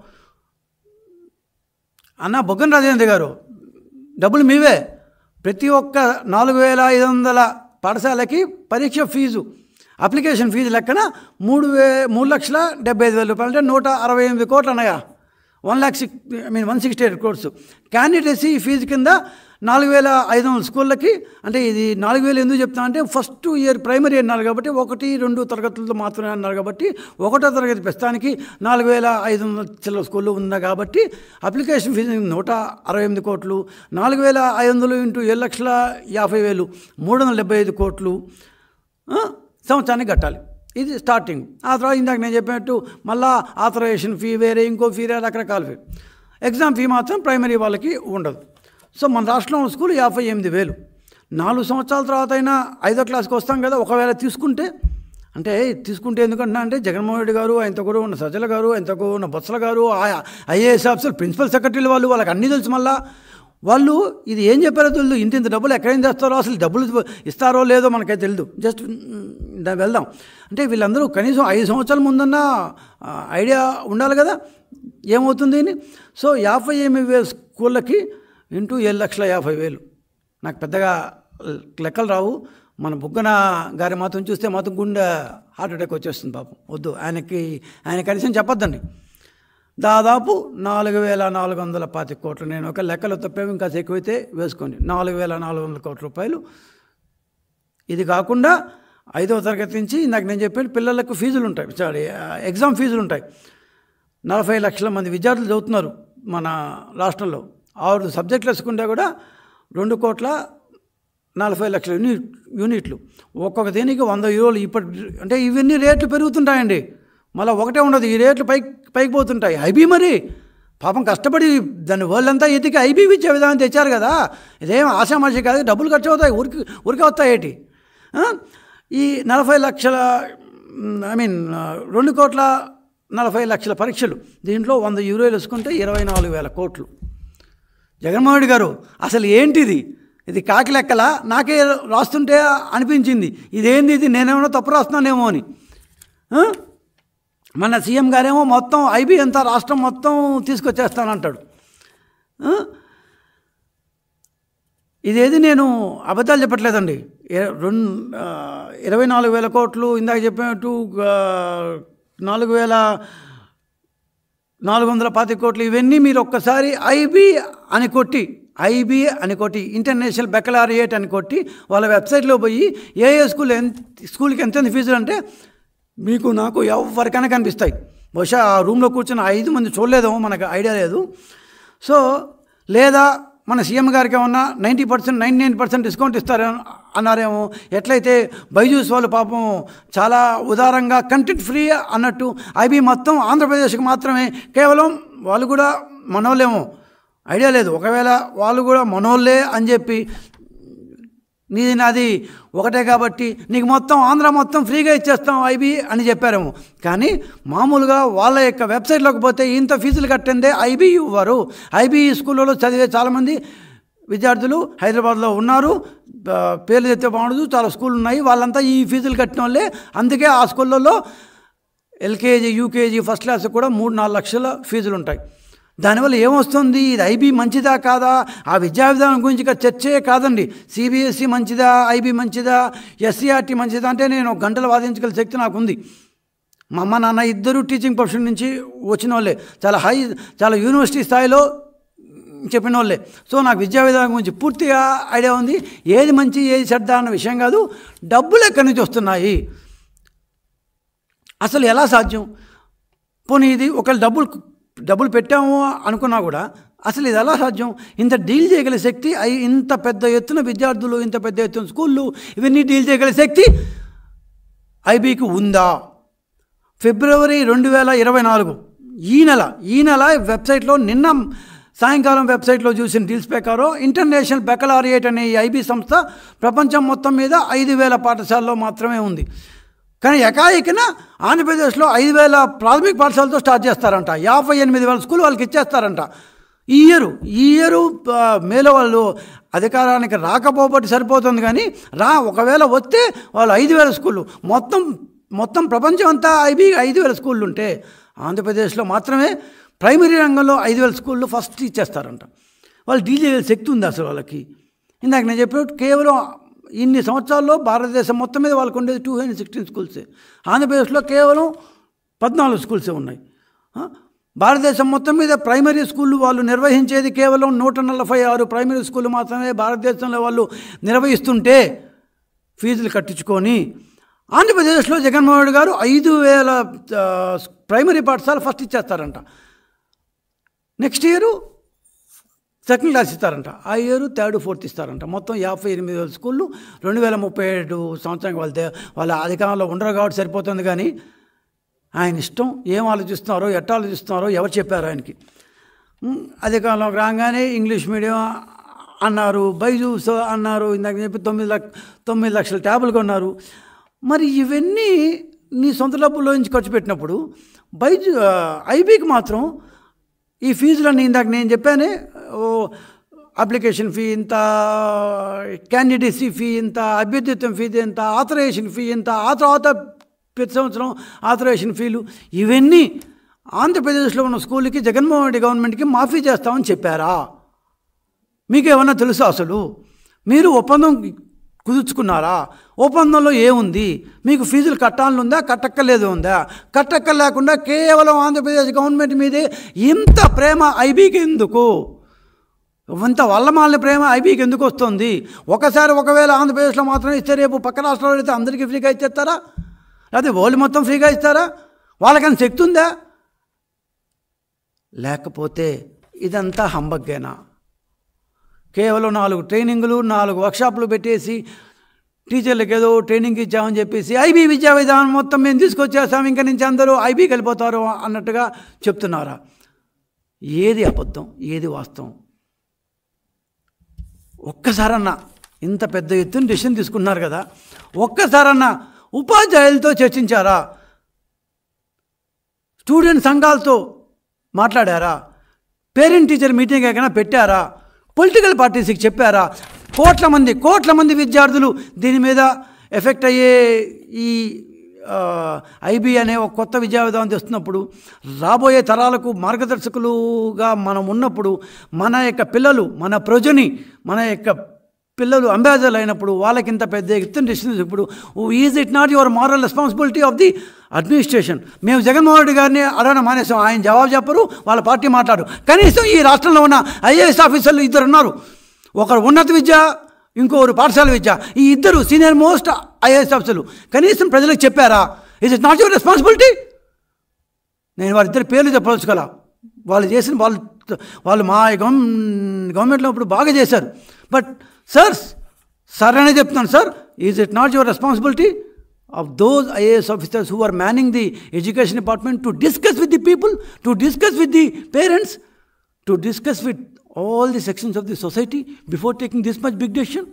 అన్న బొగ్గన రాజేంద్ర గారు డబ్బులు మీవే ప్రతి ఒక్క నాలుగు వేల ఐదు వందల పాఠశాలకి పరీక్ష ఫీజు అప్లికేషన్ ఫీజు లెక్కన మూడు వే మూడు లక్షల డెబ్బై ఐదు వేల రూపాయలు అంటే నూట అరవై ఎనిమిది కోట్లు అన్నయ్యా one lakh six I mean one sixty eight crores candidacy fees కింద నాలుగు వేల ఐదు వందల స్కూళ్ళకి అంటే ఇది నాలుగు వేలు ఎందుకు చెప్తా అంటే ఫస్ట్ ఇయర్ ప్రైమరీ అన్నారు కాబట్టి ఒకటి రెండు తరగతులతో మాత్రమే అన్నారు కాబట్టి ఒకటో తరగతి ప్రస్తుతానికి నాలుగు వేల ఐదు వందల చిల్లర స్కూళ్ళు ఉంది కాబట్టి అప్లికేషన్ ఫీజు నూట అరవై ఎనిమిది కోట్లు నాలుగు వేల ఐదు వందలు ఇంటూ ఏడు లక్షల యాభై వేలు మూడు వందల డెబ్బై ఐదు కోట్లు సంవత్సరానికి కట్టాలి ఇది స్టార్టింగ్ ఆ తర్వాత ఇందాక నేను చెప్పినట్టు మళ్ళా ఆథరైజేషన్ ఫీ వేరే ఇంకో ఫీ వేరే రకరకాల ఫీ ఎగ్జామ్ ఫీ మాత్రం ప్రైమరీ వాళ్ళకి ఉండదు సో మన రాష్ట్రంలో స్కూల్ యాభై ఎనిమిది వేలు నాలుగు సంవత్సరాల తర్వాత అయినా ఐదో క్లాస్కి వస్తాం కదా ఒకవేళ తీసుకుంటే అంటే తీసుకుంటే ఎందుకంటున్నా అంటే జగన్మోహన్ రెడ్డి గారు ఎంతకొరు ఉన్న సజ్జల గారు ఎంతకు ఉన్న బొత్సల గారు ఐఏఎస్ ఆఫీసర్ ప్రిన్సిపల్ సెక్రటరీలు వాళ్ళు వాళ్ళకి అన్నీ తెలుసు మళ్ళీ వాళ్ళు ఇది ఏం చెప్పారో తెలియదు ఇంత ఇంత డబ్బులు ఎక్కడేం చేస్తారో అసలు డబ్బులు ఇస్తారో లేదో మనకైతే తెలియదు జస్ట్ వెళ్దాం అంటే వీళ్ళందరూ కనీసం ఐదు సంవత్సరాల ముందున్న ఐడియా ఉండాలి కదా ఏమవుతుంది అని సో యాభై ఎనిమిది వేల స్కూళ్ళకి ఇంటూ ఏడు లక్షల యాభై వేలు నాకు పెద్దగా లెక్కలు రావు మన బుగ్గన గారి మాత్రం చూస్తే మాత్రం గుండె హార్ట్ అటాక్ వచ్చేస్తుంది పాపం వద్దు ఆయనకి ఆయన కనీసం చెప్పొద్దండి దాదాపు నాలుగు వేల నాలుగు వందల పాతి కోట్లు నేను ఒక లెక్కలు తప్పేవి ఇంకా ఎక్కువైతే వేసుకోండి నాలుగు వేల నాలుగు వందల కోట్ల రూపాయలు ఇది కాకుండా ఐదవ తరగతి నుంచి ఇందాక నేను చెప్పాను పిల్లలకు ఫీజులు ఉంటాయి సారీ ఎగ్జామ్ ఫీజులు ఉంటాయి నలభై లక్షల మంది విద్యార్థులు చదువుతున్నారు మన రాష్ట్రంలో ఆరు సబ్జెక్టులు వేసుకుంటే కూడా రెండు కోట్ల నలభై లక్షల యూనిట్ యూనిట్లు ఒక్కొక్క దేనికి వంద యూరోలు ఇప్పటి అంటే ఇవన్నీ రేట్లు పెరుగుతుంటాయండి మళ్ళీ ఒకటే ఉండదు ఈ రేట్లు పైకి పైకి పోతుంటాయి ఐబీ మరి పాపం కష్టపడి దాన్ని వాళ్ళంతా ఎత్తికి ఐబీ ఇచ్చే విధానం తెచ్చారు కదా ఇదేం ఆశామాషి కాదు డబ్బులు ఖర్చు అవుతాయి ఉరికి ఉరికి వస్తాయి ఏంటి ఈ నలభై లక్షల ఐ మీన్ రెండు కోట్ల నలభై లక్షల పరీక్షలు దీంట్లో వంద యూరోలు వేసుకుంటే ఇరవై నాలుగు వేల కోట్లు జగన్మోహన్ రెడ్డి గారు అసలు ఏంటిది ఇది కాకి లెక్కల నాకే రాస్తుంటే అనిపించింది ఇదేంది ఇది నేనేమైనా తప్పు రాస్తున్నానేమో అని మన సీఎం గారేమో మొత్తం ఐబీ అంతా రాష్ట్రం మొత్తం తీసుకొచ్చేస్తానంటాడు ఇదేది నేను అబద్ధాలు చెప్పట్లేదండి రెండు ఇరవై నాలుగు వేల కోట్లు ఇందాక చెప్పినట్టు నాలుగు వేల నాలుగు వందల పాతి కోట్లు ఇవన్నీ మీరు ఒక్కసారి ఐబీ అని కొట్టి ఐబీ అని కొట్టి ఇంటర్నేషనల్ బెకలారియేట్ అని కొట్టి వాళ్ళ వెబ్సైట్లో పోయి ఏ ఏ స్కూల్ ఎంత స్కూల్కి ఎంతెంత ఫీజు అంటే మీకు నాకు ఎవరికైనా కనిపిస్తాయి బహుశా ఆ రూమ్లో కూర్చొని ఐదు మంది చూడలేదేమో మనకు ఐడియా లేదు సో లేదా మన సీఎం గారికి ఏమన్నా ninety percent ninety nine percent discount ఇస్తారు అన్నారేమో ఎట్లయితే బైజూస్ వాళ్ళు పాపం చాలా ఉదారంగా కంటెంట్ ఫ్రీ అన్నట్టు అవి మొత్తం ఆంధ్రప్రదేశ్కి మాత్రమే కేవలం వాళ్ళు కూడా మనోళ్ళేమో ఐడియా లేదు ఒకవేళ వాళ్ళు కూడా మనోళ్ళే అని చెప్పి నీది నాది ఒకటే కాబట్టి నీకు మొత్తం ఆంధ్ర మొత్తం ఫ్రీగా ఇచ్చేస్తాం ఐబీ అని చెప్పారేమో కానీ మామూలుగా వాళ్ళ యొక్క వెబ్సైట్లోకి పోతే ఇంత ఫీజులు కట్టిందే ఐబీ ఇవ్వరు ఐబీఈ స్కూళ్ళలో చదివే చాలామంది విద్యార్థులు హైదరాబాద్లో ఉన్నారు పేర్లు చెప్తే బాగుండదు చాలా స్కూళ్ళు ఉన్నాయి వాళ్ళంతా ఈ ఫీజులు కట్టిన వాళ్ళే అందుకే ఆ స్కూళ్ళలో ఎల్కేజీ యూకేజీ ఫస్ట్ క్లాస్ కూడా మూడు నాలుగు లక్షల ఫీజులు ఉంటాయి దానివల్ల ఏమొస్తుంది ఇది ఐబీ మంచిదా కాదా ఆ విద్యా విధానం గురించి చర్చే కాదండి సిబిఎస్ఈ మంచిదా ఐబీ మంచిదా ఎస్సీఆర్టీ మంచిదా అంటే నేను గంటలు వాదించగల శక్తి నాకుంది మా అమ్మ నాన్న ఇద్దరు టీచింగ్ ప్రొఫెషన్ నుంచి వచ్చిన వాళ్ళే చాలా హై చాలా యూనివర్సిటీ స్థాయిలో చెప్పిన వాళ్ళే సో నాకు విద్యా విధానం గురించి పూర్తిగా ఐడియా ఉంది ఏది మంచి ఏది చెడ్డ అన్న విషయం కాదు డబ్బులు ఎక్కడి నుంచి వస్తున్నాయి అసలు ఎలా సాధ్యం పోనీ ఇది ఒకళ్ళు డబ్బులు డబ్బులు పెట్టాము అనుకున్నా కూడా అసలు ఇది ఎలా సాధ్యం ఇంత డీల్ చేయగల శక్తి ఇంత పెద్ద ఎత్తున విద్యార్థులు ఇంత పెద్ద ఎత్తున స్కూళ్ళు ఇవన్నీ డీల్ చేయగల శక్తి ఐబీకి ఉందా ఫిబ్రవరి రెండు వేల ఇరవై నాలుగు ఈ నెల ఈ నెల వెబ్సైట్లో నిన్న సాయంకాలం వెబ్సైట్లో చూసిన డీల్స్ ప్రకారం ఇంటర్నేషనల్ బెకలారియేట్ అనే ఈ ఐబీ సంస్థ ప్రపంచం మొత్తం మీద ఐదు వేల పాఠశాలలో మాత్రమే ఉంది కానీ ఏకాఏకిన ఆంధ్రప్రదేశ్లో ఐదు వేల ప్రాథమిక పాఠశాలతో స్టార్ట్ చేస్తారంట యాభై ఎనిమిది వేల స్కూల్ వాళ్ళకి ఇచ్చేస్తారంట ఈ ఇయరు ఈ ఇయరు మేలో వాళ్ళు అధికారానికి రాకపోబట్టి సరిపోతుంది కానీ రా ఒకవేళ వస్తే వాళ్ళు ఐదు వేల స్కూళ్ళు మొత్తం మొత్తం ప్రపంచం అంతా ఐబీ ఐదు వేల స్కూళ్ళు ఉంటే ఆంధ్రప్రదేశ్లో మాత్రమే ప్రైమరీ రంగంలో ఐదు వేల స్కూళ్ళు ఫస్ట్ ఇచ్చేస్తారంట వాళ్ళు డీజే శక్తి ఉంది అసలు వాళ్ళకి ఇందాక నేను చెప్పినట్టు కేవలం ఇన్ని సంవత్సరాల్లో భారతదేశం మొత్తం మీద వాళ్ళకు ఉండేది టూ హండ్రెడ్ సిక్స్టీన్ స్కూల్సే ఆంధ్రప్రదేశ్లో కేవలం పద్నాలుగు స్కూల్సే ఉన్నాయి భారతదేశం మొత్తం మీద ప్రైమరీ స్కూళ్ళు వాళ్ళు నిర్వహించేది కేవలం నూట నలభై ఆరు ప్రైమరీ స్కూళ్ళు మాత్రమే భారతదేశంలో వాళ్ళు నిర్వహిస్తుంటే ఫీజులు కట్టించుకొని ఆంధ్రప్రదేశ్లో జగన్మోహన్ రెడ్డి గారు ఐదు వేల ప్రైమరీ పాఠశాల ఫస్ట్ ఇచ్చేస్తారంట నెక్స్ట్ ఇయరు సెకండ్ క్లాస్ ఇస్తారంట ఆ ఇయర్ థర్డ్ ఫోర్త్ ఇస్తారంట మొత్తం యాభై ఎనిమిది వేల స్కూళ్ళు రెండు వేల ముప్పై ఏడు సంవత్సరానికి వాళ్ళ వాళ్ళ అధికారంలో ఉండరు కాబట్టి సరిపోతుంది కానీ ఆయన ఇష్టం ఏం ఆలోచిస్తున్నారో ఎట్ట ఆలోచిస్తున్నారో ఎవరు చెప్పారు ఆయనకి అధికారంలోకి రాగానే ఇంగ్లీష్ మీడియం అన్నారు బైజూస్ అన్నారు ఇందాక చెప్పి తొమ్మిది లక్ష తొమ్మిది లక్షల ట్యాబులు కొన్నారు మరి ఇవన్నీ నీ సొంత డబ్బుల్లో నుంచి ఖర్చు పెట్టినప్పుడు బైజు ఐబీకి మాత్రం ఈ ఫీజులన్నీ ఇందాక నేను చెప్పానే ఓ అప్లికేషన్ ఫీ ఇంత క్యాండిడేసీ ఫీ ఇంత అభ్యర్థిత్వం ఫీ ఎంత ఆథరైజేషన్ ఫీ ఇంత ఆ తర్వాత ప్రతి సంవత్సరం ఆథరైజేషన్ ఫీలు ఇవన్నీ ఆంధ్రప్రదేశ్లో ఉన్న స్కూల్కి జగన్మోహన్ రెడ్డి గవర్నమెంట్కి మాఫీ చేస్తామని చెప్పారా మీకు ఏమన్నా తెలుసా అసలు మీరు ఒప్పందం కుదుర్చుకున్నారా ఒప్పందంలో ఏముంది మీకు ఫీజులు కట్టాలని ఉందా కట్టక్కర్లేదు ఉందా కట్టక్కర్లేకుండా కేవలం ఆంధ్రప్రదేశ్ గవర్నమెంట్ మీదే ఇంత ప్రేమ ఐబీకి ఎందుకు ఇంత వల్లమాలని ప్రేమ ఐబీకి ఎందుకు వస్తుంది ఒకసారి ఒకవేళ ఆంధ్రప్రదేశ్లో మాత్రం ఇస్తే రేపు పక్క రాష్ట్రాలు అయితే అందరికీ ఫ్రీగా ఇచ్చేస్తారా లేకపోతే వాళ్ళు మొత్తం ఫ్రీగా ఇస్తారా వాళ్ళకన్నా శక్తి ఉందా లేకపోతే ఇదంతా హంబగ్గేనా కేవలం నాలుగు ట్రైనింగులు నాలుగు వర్క్షాప్లు పెట్టేసి టీచర్లకు ఏదో ట్రైనింగ్ ఇచ్చామని చెప్పేసి ఐబీ విద్యా విధానం మొత్తం మేము తీసుకొచ్చేసాం ఇంకా నుంచి అందరూ ఐబీకి వెళ్ళిపోతారు అన్నట్టుగా చెప్తున్నారా ఏది అబద్ధం ఏది వాస్తవం ఒక్కసారన్నా ఇంత పెద్ద ఎత్తున డెసిషన్ తీసుకున్నారు కదా ఒక్కసారన్నా ఉపాధ్యాయులతో చర్చించారా స్టూడెంట్ సంఘాలతో మాట్లాడారా పేరెంట్ టీచర్ మీటింగ్ ఏమైనా పెట్టారా పొలిటికల్ పార్టీస్కి చెప్పారా కోట్ల మంది కోట్ల మంది విద్యార్థులు దీని మీద ఎఫెక్ట్ అయ్యే ఈ ఐబీ అనే ఒక కొత్త విద్యా విధానం తెస్తున్నప్పుడు రాబోయే తరాలకు మార్గదర్శకులుగా మనం ఉన్నప్పుడు మన యొక్క పిల్లలు మన ప్రజని మన యొక్క పిల్లలు అంబాసిడర్ అయినప్పుడు వాళ్ళకి ఇంత పెద్ద ఎత్తున డెసిషన్స్ ఇప్పుడు is it not your moral responsibility of the administration మేము జగన్మోహన్ రెడ్డి గారిని అలానే మానేసాం ఆయన జవాబు చెప్పరు వాళ్ళ పార్టీ మాట్లాడు కనీసం ఈ రాష్ట్రంలో ఉన్న ఐఏఎస్ ఆఫీసర్లు ఇద్దరు ఉన్నారు ఒకరు ఉన్నత విద్య ఇంకొకరు పాఠశాల విద్య ఈ ఇద్దరు సీనియర్ మోస్ట్ ఐఏఎస్ ఆఫీసర్లు కనీసం ప్రజలకు చెప్పారా is it not your responsibility నేను వారిద్దరి పేర్లు చెప్పదలుచుకోవాలా వాళ్ళు చేసిన వాళ్ళు వాళ్ళు మా గవర్నమెంట్ గవర్నమెంట్లో ఇప్పుడు బాగా చేశారు బట్ సార్ సార్ అనే చెప్తున్నాను sir is it not your responsibility of those IAS officers who are manning the education department to discuss with the people to discuss with the parents to discuss with all the sections of the society before taking this much big decision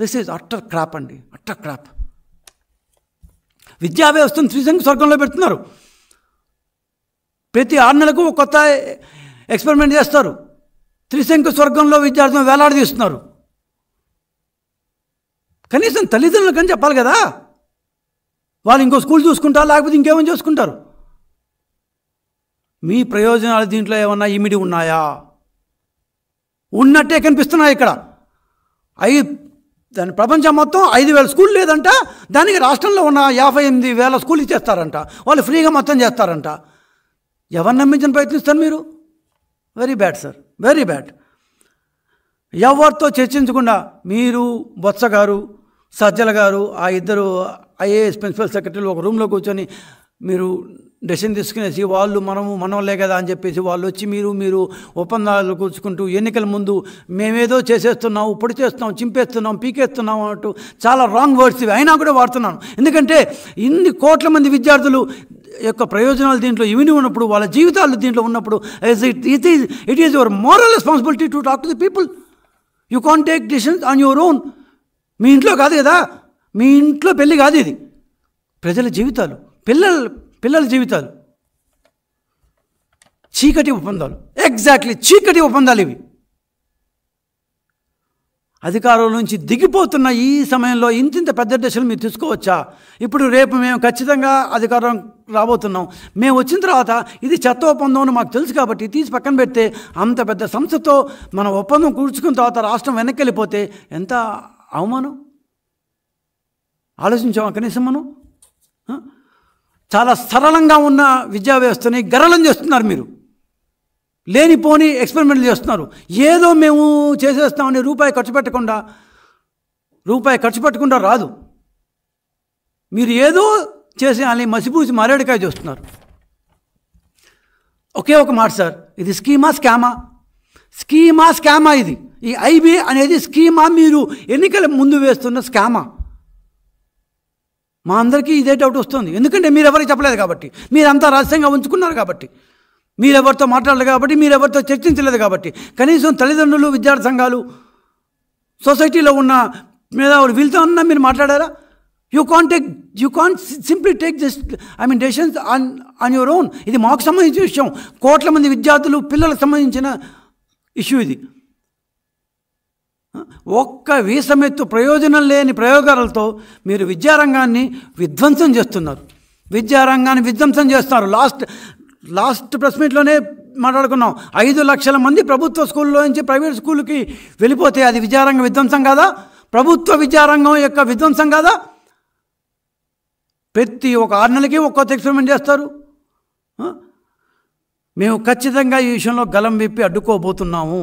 this is utter crap అండి utter crap విద్యా వ్యవస్థను త్రిసంగి స్వర్గంలో పెడుతున్నారు ప్రతి ఆరు నెలకు ఒక కొత్త ఎక్స్పెరిమెంట్ చేస్తారు త్రిశంకు స్వర్గంలో విద్యార్థులను వేలాడదీస్తున్నారు కనీసం తల్లిదండ్రులు కానీ చెప్పాలి కదా వాళ్ళు ఇంకో స్కూల్ చూసుకుంటారు లేకపోతే ఇంకేమైనా చూసుకుంటారు మీ ప్రయోజనాలు దీంట్లో ఏమన్నా ఇమిడి ఉన్నాయా ఉన్నట్టే కనిపిస్తున్నాయి ఇక్కడ ఐదు దాని ప్రపంచం మొత్తం ఐదు వేల స్కూల్ లేదంట దానికి రాష్ట్రంలో ఉన్న యాభై ఎనిమిది వేల స్కూల్ ఇచ్చేస్తారంట వాళ్ళు ఫ్రీగా మొత్తం చేస్తారంట ఎవరు నమ్మించని ప్రయత్నిస్తారు మీరు very bad sir very bad ఎవరితో చర్చించకుండా మీరు బొత్స గారు సజ్జల గారు ఆ ఇద్దరు ఐఏఎస్ ప్రిన్సిపల్ సెక్రటరీలు ఒక రూమ్లో కూర్చొని మీరు డెసిషన్ తీసుకునేసి వాళ్ళు మనము మనవలే కదా అని చెప్పేసి వాళ్ళు వచ్చి మీరు మీరు ఒప్పందాలు కూర్చుకుంటూ ఎన్నికల ముందు మేమేదో చేసేస్తున్నాం ఇప్పుడు చేస్తున్నాం చింపేస్తున్నాం పీకేస్తున్నాం అంటూ చాలా రాంగ్ వర్డ్స్ ఇవి అయినా కూడా వాడుతున్నాను ఎందుకంటే ఇన్ని కోట్ల మంది విద్యార్థులు యొక్క ప్రయోజనాలు దీంట్లో ఇవిని ఉన్నప్పుడు వాళ్ళ జీవితాలు దీంట్లో ఉన్నప్పుడు it it is it is your moral responsibility to talk to the people you can't take decisions on your own మీ ఇంట్లో కాదు కదా మీ ఇంట్లో పెళ్ళి కాదు ఇది ప్రజల జీవితాలు పిల్లలు పిల్లల జీవితాలు చీకటి ఒప్పందాలు ఎగ్జాక్ట్లీ చీకటి ఒప్పందాలు ఇవి అధికారం నుంచి దిగిపోతున్న ఈ సమయంలో ఇంతింత పెద్ద దశలు మీరు తీసుకోవచ్చా ఇప్పుడు రేపు మేము ఖచ్చితంగా అధికారం రాబోతున్నాం మేము వచ్చిన తర్వాత ఇది చెత్త ఒప్పందం అని మాకు తెలుసు కాబట్టి తీసి పక్కన పెడితే అంత పెద్ద సంస్థతో మన ఒప్పందం కూర్చుకున్న తర్వాత రాష్ట్రం వెనక్కి వెళ్ళిపోతే ఎంత అవమానం ఆలోచించామా కనీసం మనం చాలా సరళంగా ఉన్న విద్యా వ్యవస్థని గరళం చేస్తున్నారు మీరు లేనిపోని ఎక్స్పెరిమెంట్లు చేస్తున్నారు ఏదో మేము చేసేస్తామని రూపాయి ఖర్చు పెట్టకుండా రూపాయి ఖర్చు పెట్టకుండా రాదు మీరు ఏదో చేసేయాలని మసిపూసి మారేడుకాయ చేస్తున్నారు ఒకే ఒక మాట సార్ ఇది స్కీమా స్కామా స్కీమా స్కామా ఇది ఈ ఐబీ అనేది స్కీమా మీరు ఎన్నికల ముందు వేస్తున్న స్కామా మా అందరికీ ఇదే డౌట్ వస్తుంది ఎందుకంటే మీరు ఎవరికి చెప్పలేదు కాబట్టి మీరంతా రహస్యంగా ఉంచుకున్నారు కాబట్టి మీరెవరితో మాట్లాడలేదు కాబట్టి మీరెవరితో చర్చించలేదు కాబట్టి కనీసం తల్లిదండ్రులు విద్యార్థి సంఘాలు సొసైటీలో ఉన్న మేధావులు వీళ్ళతో అన్నా మీరు మాట్లాడారా you can't take you can't simply take just I mean decisions on on your own ఇది మాకు సంబంధించిన విషయం కోట్ల మంది విద్యార్థులు పిల్లలకు సంబంధించిన ఇష్యూ ఇది ఒక్క వీసమెత్తు ప్రయోజనం లేని ప్రయోగాలతో మీరు విద్యారంగాన్ని విధ్వంసం చేస్తున్నారు విద్యారంగాన్ని విధ్వంసం చేస్తున్నారు లాస్ట్ లాస్ట్ ప్రెస్ మీట్లోనే మాట్లాడుకున్నాం ఐదు లక్షల మంది ప్రభుత్వ స్కూల్లో నుంచి ప్రైవేట్ స్కూల్కి వెళ్ళిపోతే అది విద్యారంగం విధ్వంసం కాదా ప్రభుత్వ విద్యారంగం యొక్క విధ్వంసం కాదా ప్రతి ఒక ఆరు నెలలకి ఒక్కొక్క ఎక్స్పెరిమెంట్ చేస్తారు మేము ఖచ్చితంగా ఈ విషయంలో గలం విప్పి అడ్డుకోబోతున్నాము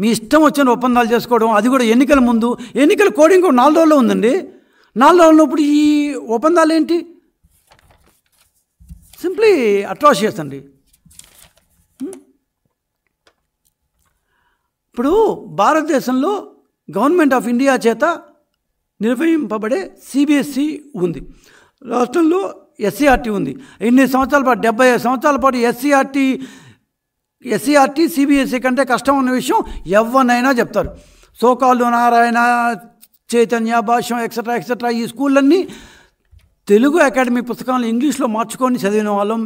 మీ ఇష్టం వచ్చిన ఒప్పందాలు చేసుకోవడం అది కూడా ఎన్నికల ముందు ఎన్నికల కోడి ఇంకో నాలుగు రోజుల్లో ఉందండి నాలుగు రోజుల్లో ఇప్పుడు ఈ ఒప్పందాలు ఏంటి సింప్లీ అట్రాషియస్ అండి ఇప్పుడు భారతదేశంలో గవర్నమెంట్ ఆఫ్ ఇండియా చేత నిర్వహింపబడే సిబిఎస్సి ఉంది రాష్ట్రంలో ఎస్సీఆర్టీ ఉంది ఎన్ని సంవత్సరాల పాటు డెబ్బై సంవత్సరాల పాటు SCERT SCERT CBSE e e కంటే కష్టం ఉన్న విషయం ఎవరినైనా చెప్తారు సోకాళ్ళు నారాయణ చైతన్య భాష్యం ఎక్సెట్రా ఎక్సెట్రా ఈ స్కూళ్ళన్నీ తెలుగు అకాడమీ పుస్తకాలను ఇంగ్లీష్లో మార్చుకొని చదివిన వాళ్ళం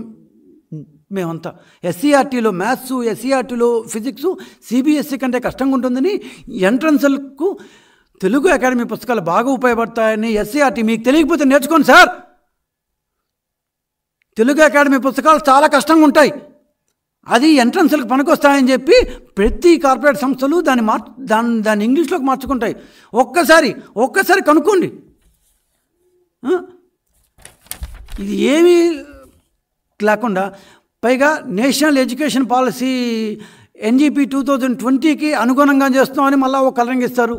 మేమంతా ఎస్సీఆర్టీలో e మ్యాథ్స్ ఎస్సీఆర్టీలో ఫిజిక్స్ సిబిఎస్ఈ కంటే కష్టంగా ఉంటుందని ఎంట్రన్స్లకు తెలుగు అకాడమీ పుస్తకాలు బాగా ఉపయోగపడతాయని ఎస్సీఆర్టీ మీకు తెలియకపోతే నేర్చుకోండి సార్ తెలుగు అకాడమీ పుస్తకాలు చాలా కష్టంగా ఉంటాయి అది ఎంట్రన్స్లకు పనికొస్తాయని చెప్పి ప్రతి కార్పొరేట్ సంస్థలు దాన్ని మార్ దాన్ని దాన్ని ఇంగ్లీష్లోకి మార్చుకుంటాయి ఒక్కసారి ఒక్కసారి కనుక్కోండి ఇది ఏమీ లేకుండా పైగా national education policy NEP two thousand ట్వంటీకి అనుగుణంగా చేస్తామని మళ్ళీ ఒక కలరింగ్ ఇస్తారు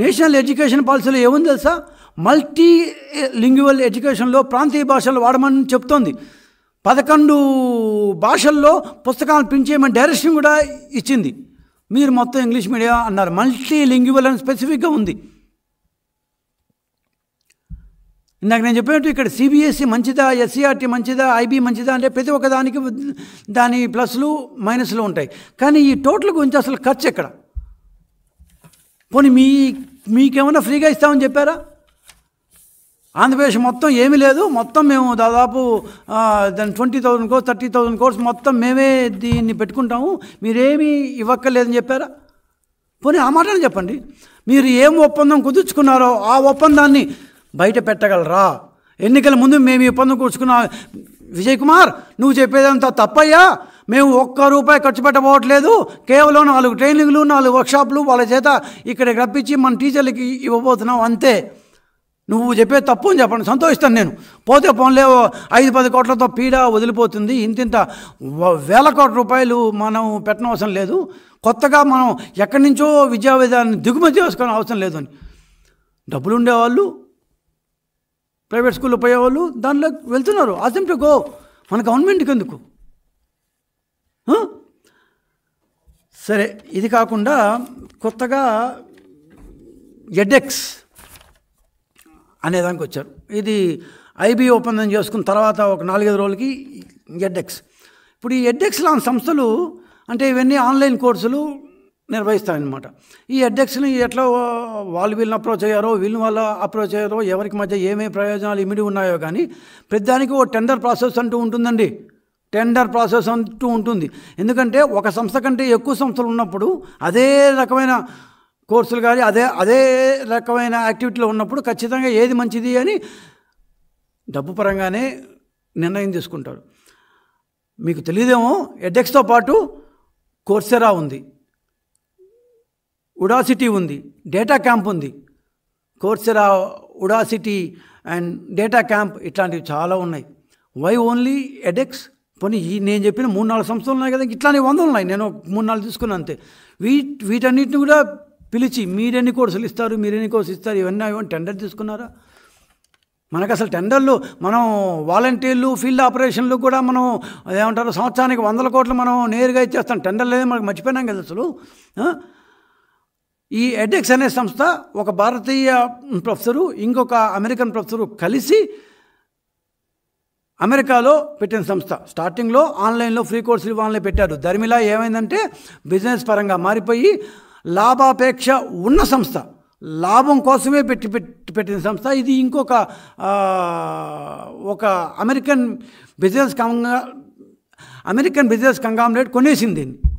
నేషనల్ ఎడ్యుకేషన్ పాలసీలో ఏముంది తెలుసా మల్టీ లింగ్యువల్ ఎడ్యుకేషన్లో ప్రాంతీయ భాషలు వాడమని చెప్తోంది పదకొండు భాషల్లో పుస్తకాలు పెంచేయమని డైరెక్షన్ కూడా ఇచ్చింది మీరు మొత్తం ఇంగ్లీష్ మీడియం అన్నారు మల్టీ లింగ్యువల్ అని స్పెసిఫిక్గా ఉంది ఇందాక నేను చెప్పినట్టు ఇక్కడ సిబిఎస్ఈ e మంచిదా ఎస్సీఆర్టీ e మంచిదా ఐబీ మంచిదా అంటే ప్రతి ఒక్క దానికి దాని ప్లస్లు మైనస్లు ఉంటాయి కానీ ఈ టోటల్ గురించి అసలు ఖర్చు ఎక్కడ పోనీ మీ మీకేమైనా ఫ్రీగా ఇస్తామని చెప్పారా ఆంధ్రప్రదేశ్ మొత్తం ఏమీ లేదు మొత్తం మేము దాదాపు దాని twenty thousand crores thirty thousand crores మొత్తం మేమే దీన్ని పెట్టుకుంటాము మీరేమీ ఇవ్వక్కర్లేదని చెప్పారా పోనీ ఆ మాటలు చెప్పండి మీరు ఏం ఒప్పందం కుదుర్చుకున్నారో ఆ ఒప్పందాన్ని బయట పెట్టగలరా ఎన్నికల ముందు మేము ఈ ఒప్పందం కూర్చుకున్నా విజయ్ కుమార్ నువ్వు చెప్పేదంతా తప్పయ్యా మేము ఒక్క రూపాయి ఖర్చు పెట్టబోవట్లేదు కేవలం నాలుగు ట్రైనింగ్లు నాలుగు వర్క్షాప్లు వాళ్ళ చేత ఇక్కడికి రప్పించి మన టీచర్లకి ఇవ్వబోతున్నాం అంతే నువ్వు చెప్పే తప్పు అని చెప్పండి సంతోషిస్తాను నేను పోతే పోన్లే ఐదు పది కోట్లతో పీడ వదిలిపోతుంది ఇంతింత వేల కోట్ల రూపాయలు మనం పెట్టనవసరం లేదు కొత్తగా మనం ఎక్కడి నుంచో విద్యా విధానాన్ని దిగుమతి చేసుకోని అవసరం లేదు అని డబ్బులు ఉండేవాళ్ళు ప్రైవేట్ స్కూల్లో పోయేవాళ్ళు దానిలో వెళ్తున్నారు అసెంట్ గో మన గవర్నమెంట్కి ఎందుకు సరే ఇది కాకుండా కొత్తగా ఎడెక్స్ అనేదానికి వచ్చారు ఇది ఐబీ ఒప్పందం చేసుకున్న తర్వాత ఒక నాలుగైదు రోజులకి ఎడ్డెక్స్ ఇప్పుడు ఈ ఎడ్డెక్స్ లాంటి సంస్థలు అంటే ఇవన్నీ ఆన్లైన్ కోర్సులు నిర్వహిస్తాయన్నమాట ఈ అధ్యక్షులు ఎట్లా వాళ్ళు వీళ్ళని అప్రోచ్ అయ్యారో వీళ్ళు వాళ్ళు అప్రోచ్ అయ్యారో ఎవరికి మధ్య ఏమేమి ప్రయోజనాలు ఇమిడి ఉన్నాయో కానీ ప్రతిదానికి ఓ టెండర్ ప్రాసెస్ అంటూ ఉంటుందండి టెండర్ ప్రాసెస్ అంటూ ఉంటుంది ఎందుకంటే ఒక సంస్థ కంటే ఎక్కువ సంస్థలు ఉన్నప్పుడు అదే రకమైన కోర్సులు కానీ అదే అదే రకమైన యాక్టివిటీలో ఉన్నప్పుడు ఖచ్చితంగా ఏది మంచిది అని డబ్బు పరంగానే నిర్ణయం తీసుకుంటాడు మీకు తెలియదేమో ఎడ్డెక్స్తో పాటు కోర్సెరా ఉంది ఉడాసిటీ ఉంది డేటా క్యాంప్ ఉంది Coursera Udacity and DataCamp ఇట్లాంటివి చాలా ఉన్నాయి వై ఓన్లీ ఎడెక్స్ పోనీ ఈ నేను చెప్పిన మూడు నాలుగు సంస్థలు ఉన్నాయి కదా ఇట్లానే వందలు ఉన్నాయి నేను మూడు నాలుగు తీసుకున్నాను అంతే వీ వీటన్నిటిని కూడా పిలిచి మీరెన్ని కోర్సులు ఇస్తారు మీరెన్ని కోర్సులు ఇస్తారు ఇవన్నీ ఇవన్నీ టెండర్ తీసుకున్నారా మనకు అసలు టెండర్లు మనం వాలంటీర్లు ఫీల్డ్ ఆపరేషన్లు కూడా మనం ఏమంటారు సంవత్సరానికి వందల కోట్లు మనం నేరుగా ఇచ్చేస్తాం టెండర్లు లేదు మనకు మర్చిపోయినాం కదా అసలు ఈ ఎడెక్స్ అనే సంస్థ ఒక భారతీయ ప్రొఫెసరు ఇంకొక అమెరికన్ ప్రొఫెసరు కలిసి అమెరికాలో పెట్టిన సంస్థ స్టార్టింగ్లో ఆన్లైన్లో ఫ్రీ కోర్సులు ఇవ్వాలని పెట్టారు ధర్మిలా ఏమైందంటే బిజినెస్ పరంగా మారిపోయి లాభాపేక్ష ఉన్న సంస్థ లాభం కోసమే పెట్టి పెట్టిన సంస్థ ఇది ఇంకొక ఒక అమెరికన్ బిజినెస్ కంగా అమెరికన్ బిజినెస్ కంగామ్లేట్ కొనేసింది దీన్ని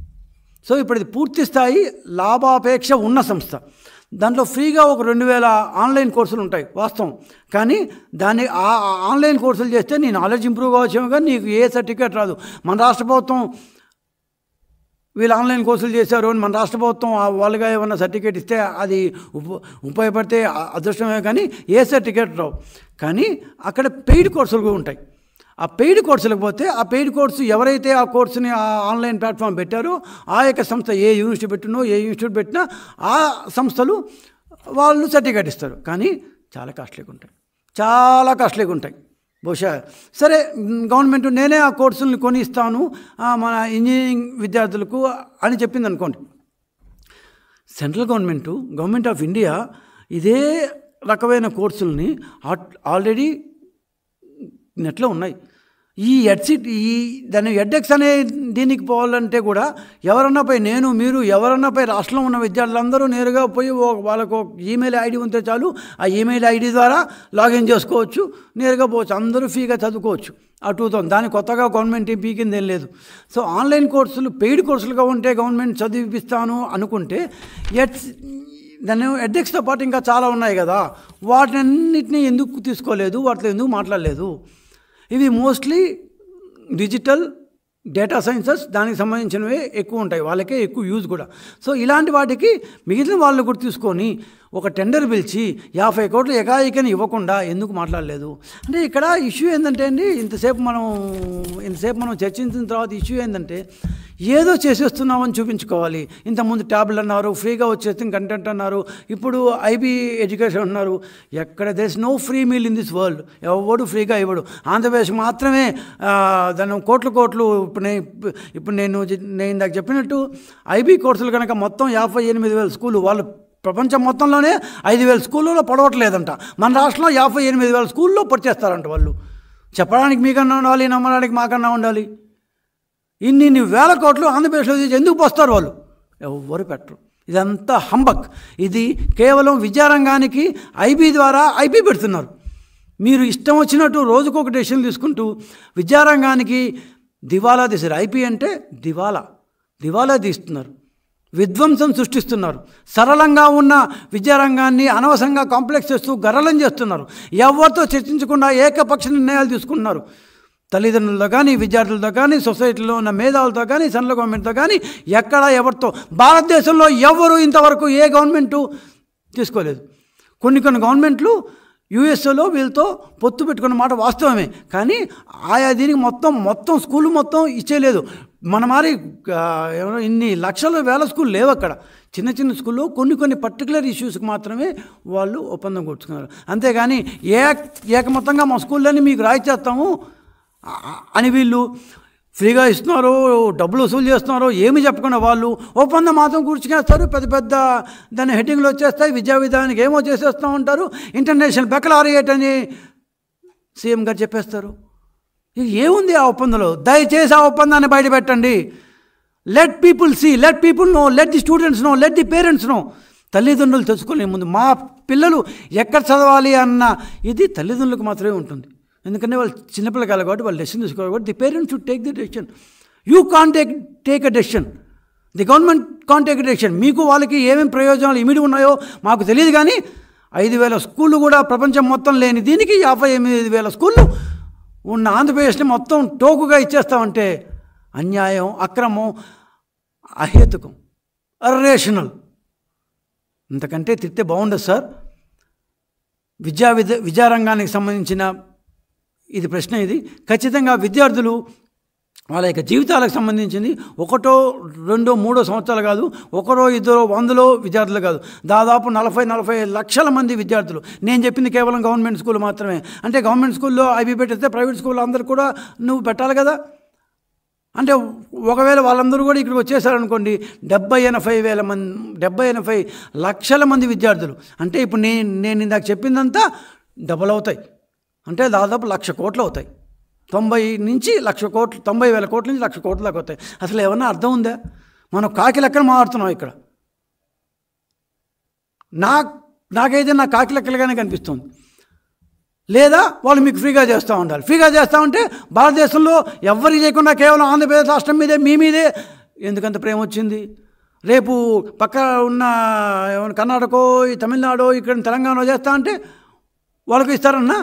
సో ఇప్పుడు ఇది పూర్తి స్థాయి లాభాపేక్ష ఉన్న సంస్థ దాంట్లో ఫ్రీగా ఒక రెండు వేల ఆన్లైన్ కోర్సులు ఉంటాయి వాస్తవం కానీ దాన్ని ఆ ఆన్లైన్ కోర్సులు చేస్తే నీ నాలెడ్జ్ ఇంప్రూవ్ కావచ్చు కానీ నీకు ఏ సర్టిఫికేట్ రాదు మన రాష్ట్ర ప్రభుత్వం వీళ్ళు ఆన్లైన్ కోర్సులు చేశారు అని మన రాష్ట్ర ప్రభుత్వం వాళ్ళుగా ఏమన్నా సర్టిఫికేట్ ఇస్తే అది ఉపయోగపడితే అదృష్టమే కానీ ఏ సర్టిఫికేట్ రావు కానీ అక్కడ పెయిడ్ కోర్సులు కూడా ఉంటాయి ఆ పెయిడ్ కోర్సులకు పోతే ఆ పెయిడ్ కోర్సు ఎవరైతే ఆ కోర్సుని ఆ ఆన్లైన్ ప్లాట్ఫామ్ పెట్టారో ఆ యొక్క సంస్థ ఏ యూనివర్సిటీ పెట్టినో ఏ ఇన్స్టిట్యూట్ పెట్టినా ఆ సంస్థలు వాళ్ళు సర్టిఫికేట్ ఇస్తారు కానీ చాలా కాస్ట్లీగా ఉంటాయి చాలా కాస్ట్లీగా ఉంటాయి బహుశా సరే గవర్నమెంట్ నేనే ఆ కోర్సులను కొనిస్తాను మన ఇంజనీరింగ్ విద్యార్థులకు అని చెప్పింది అనుకోండి central government government of India ఇదే రకమైన కోర్సుల్ని ఆల్రెడీ నెట్లో ఉన్నాయి ఈ ఎడ్సిట్ ఈ దాని ఎడ్డెక్స్ అనే దీనికి పోవాలంటే కూడా ఎవరన్నా పోయి నేను మీరు ఎవరన్నా పోయి రాష్ట్రంలో ఉన్న విద్యార్థులందరూ నేరుగా పోయి వాళ్ళకు ఈమెయిల్ ఐడి ఉంటే చాలు ఆ ఈమెయిల్ ఐడి ద్వారా లాగిన్ చేసుకోవచ్చు నేరుగా పోవచ్చు అందరూ ఫ్రీగా చదువుకోవచ్చు ఆ టూ థౌసండ్ దాన్ని కొత్తగా గవర్నమెంట్ ఏం పీకింది ఏం లేదు సో ఆన్లైన్ కోర్సులు పెయిడ్ కోర్సులుగా ఉంటే గవర్నమెంట్ చదివిపిస్తాను అనుకుంటే ఎడ్స్ దాన్ని ఎడ్డెక్స్తో పాటు ఇంకా చాలా ఉన్నాయి కదా వాటిని అన్నింటినీ ఎందుకు తీసుకోలేదు వాటితో ఎందుకు మాట్లాడలేదు ఇవి మోస్ట్లీ డిజిటల్ డేటా సైన్సెస్ దానికి సంబంధించినవి ఎక్కువ ఉంటాయి వాళ్ళకే ఎక్కువ యూజ్ కూడా సో ఇలాంటి వాటికి మిగిలిన వాళ్ళు కూడా తీసుకొని ఒక టెండర్ పిలిచి యాభై కోట్లు ఏకాయికని ఇవ్వకుండా ఎందుకు మాట్లాడలేదు అంటే ఇక్కడ ఇష్యూ ఏంటంటే అండి ఇంతసేపు మనం ఇంతసేపు మనం చర్చించిన తర్వాత ఇష్యూ ఏంటంటే ఏదో చేసేస్తున్నామని చూపించుకోవాలి ఇంతకుముందు ట్యాబ్లెట్ అన్నారు ఫ్రీగా వచ్చేస్తుంది కంటెంట్ అన్నారు ఇప్పుడు ఐబీ ఎడ్యుకేషన్ ఉన్నారు ఎక్కడ there's no free meal in this world ఎవడు ఫ్రీగా ఇవ్వడు ఆంధ్రప్రదేశ్ మాత్రమే దాని కోట్లు కోట్లు ఇప్పుడు నేను ఇప్పుడు నేను నేను ఇందాక చెప్పినట్టు ఐబీ కోర్సులు కనుక మొత్తం యాభై ఎనిమిది వేల స్కూల్ వాళ్ళు ప్రపంచం మొత్తంలోనే ఐదు వేల స్కూళ్ళలో పడవట్లేదంట మన రాష్ట్రంలో యాభై ఎనిమిది వేల స్కూల్లో పడిచేస్తారంట వాళ్ళు చెప్పడానికి మీకన్నా ఉండాలి నమ్మడానికి మాకన్నా ఉండాలి ఇన్ని ఇన్ని వేల కోట్లు ఆంధ్రప్రదేశ్లో తీసి ఎందుకు పోస్తారు వాళ్ళు ఎవ్వరు పెట్టరు ఇదంతా హంబక్ ఇది కేవలం విద్యారంగానికి ఐబీ ద్వారా ఐపీ పెడుతున్నారు మీరు ఇష్టం వచ్చినట్టు రోజుకొక డెసిషన్ తీసుకుంటూ విద్యారంగానికి దివాలా తీశారు ఐపీ అంటే దివాలా దివాలా తీస్తున్నారు విధ్వంసం సృష్టిస్తున్నారు సరళంగా ఉన్న విద్యారంగాన్ని అనవసరంగా కాంప్లెక్స్ చేస్తూ గరళం చేస్తున్నారు ఎవరితో చర్చించకుండా ఏకపక్ష నిర్ణయాలు తీసుకుంటున్నారు తల్లిదండ్రులతో కానీ విద్యార్థులతో కానీ సొసైటీలో ఉన్న మేధావులతో కానీ సెంట్రల్ గవర్నమెంట్తో కానీ ఎక్కడ ఎవరితో భారతదేశంలో ఎవరు ఇంతవరకు ఏ గవర్నమెంటు తీసుకోలేదు కొన్ని కొన్ని గవర్నమెంట్లు యుఎస్ఏలో వీళ్ళతో పొత్తు పెట్టుకున్న మాట వాస్తవమే కానీ ఆయా దీనికి మొత్తం మొత్తం స్కూల్ మొత్తం ఇచ్చేయలేదు మన మరి ఇన్ని లక్షల వేల స్కూల్ లేవు అక్కడ చిన్న చిన్న స్కూల్లో కొన్ని కొన్ని పర్టికులర్ ఇష్యూస్కి మాత్రమే వాళ్ళు ఒప్పందం కూర్చున్నారు అంతేగాని ఏ ఏకమొత్తంగా మా స్కూల్లోనే మీకు రాయిచేస్తాము అని వీళ్ళు ఫ్రీగా ఇస్తున్నారు డబ్బులు వసూలు చేస్తున్నారో ఏమి చెప్పకుండా వాళ్ళు ఒప్పందం మాత్రం కూర్చుకేస్తారు పెద్ద పెద్ద దాని హెడ్డింగ్లు వచ్చేస్తాయి విద్యా విధానానికి ఏమో చేసేస్తూ ఉంటారు ఇంటర్నేషనల్ బెకలారియట్ అని సీఎం గారు చెప్పేస్తారు ఇది ఏముంది ఆ ఒప్పందంలో దయచేసి ఆ ఒప్పందాన్ని బయట పెట్టండి let people see let people know let the students know let the parents know తల్లిదండ్రులు తెలుసుకునే ముందు మా పిల్లలు ఎక్కడ చదవాలి అన్న ఇది తల్లిదండ్రులకు మాత్రమే ఉంటుంది ఎందుకంటే వాళ్ళు చిన్నపిల్లలు కాదు కాబట్టి వాళ్ళు డెసిషన్ తీసుకోవాలి కాబట్టి the parents should take the decision you can't take take a decision the government can't take decision మీకు వాళ్ళకి ఏమేమి ప్రయోజనాలు ఇమిడి ఉన్నాయో మాకు తెలియదు కానీ ఐదు వేల స్కూళ్ళు కూడా ప్రపంచం మొత్తం లేని దీనికి యాభై ఎనిమిది వేల స్కూళ్ళు ఉన్న ఆంధ్రప్రదేశ్ని మొత్తం టోకుగా ఇచ్చేస్తామంటే అన్యాయం అక్రమం అహేతుకం అర్రేషనల్ ఇంతకంటే తిట్టే బాగుండదు సార్ విద్యా విద్య విద్యారంగానికి సంబంధించిన ఇది ప్రశ్న ఇది ఖచ్చితంగా విద్యార్థులు వాళ్ళ యొక్క జీవితాలకు సంబంధించింది ఒకటో రెండో మూడో సంవత్సరాలు కాదు ఒకరో ఇద్దరో వందలో విద్యార్థులు కాదు దాదాపు నలభై నలభై లక్షల మంది విద్యార్థులు నేను చెప్పింది కేవలం గవర్నమెంట్ స్కూల్ మాత్రమే అంటే గవర్నమెంట్ స్కూల్లో అవి పెట్టితే ప్రైవేట్ స్కూల్ అందరూ కూడా నువ్వు పెట్టాలి కదా అంటే ఒకవేళ వాళ్ళందరూ కూడా ఇక్కడికి వచ్చేసారనుకోండి డెబ్బై ఎనభై వేల మంది డెబ్బై ఎనభై లక్షల మంది విద్యార్థులు అంటే ఇప్పుడు నేను నేను ఇందాక చెప్పిందంతా డబుల్ అవుతాయి అంటే దాదాపు లక్ష కోట్లు అవుతాయి తొంభై నుంచి లక్ష కోట్లు తొంభై వేల కోట్ల నుంచి లక్ష కోట్ల దాకా అవుతాయి అసలు ఏమన్నా అర్థం ఉందా మనం కాకి ఎక్కడ మారుతున్నాం ఇక్కడ నా నాకైతే నా కాకి లెక్కలుగానే కనిపిస్తుంది లేదా వాళ్ళు మీకు ఫ్రీగా చేస్తూ ఉండాలి ఫ్రీగా చేస్తూ ఉంటే భారతదేశంలో ఎవరికి చేయకుండా కేవలం ఆంధ్రప్రదేశ్ రాష్ట్రం మీదే మీ మీదే ఎందుకంత ప్రేమ వచ్చింది రేపు పక్క ఉన్న కర్ణాటకో ఈ తమిళనాడు ఇక్కడ తెలంగాణ చేస్తా అంటే వాళ్ళకి ఇస్తారన్నా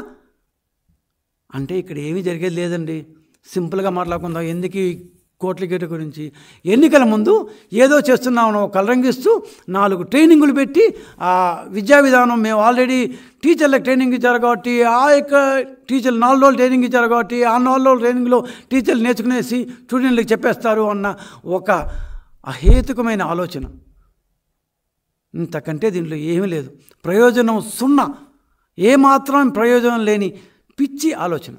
అంటే ఇక్కడ ఏమీ జరిగేది లేదండి సింపుల్గా మాట్లాడుకుందాం ఎందుకు కోట్ల గేట గురించి ఎన్నికల ముందు ఏదో చేస్తున్నామనో కలరంగిస్తూ నాలుగు ట్రైనింగులు పెట్టి ఆ విద్యా విధానం మేము ఆల్రెడీ టీచర్లకు ట్రైనింగ్ ఇచ్చారు కాబట్టి ఆ యొక్క టీచర్లు నాలుగు రోజులు ట్రైనింగ్ ఇచ్చారు కాబట్టి ఆ నాలుగు రోజుల ట్రైనింగ్లో టీచర్లు నేర్చుకునేసి స్టూడెంట్లకు చెప్పేస్తారు అన్న ఒక అహేతుకమైన ఆలోచన ఇంతకంటే దీంట్లో ఏమీ లేదు ప్రయోజనం సున్నా ఏమాత్రం ప్రయోజనం లేని పిచ్చి ఆలోచన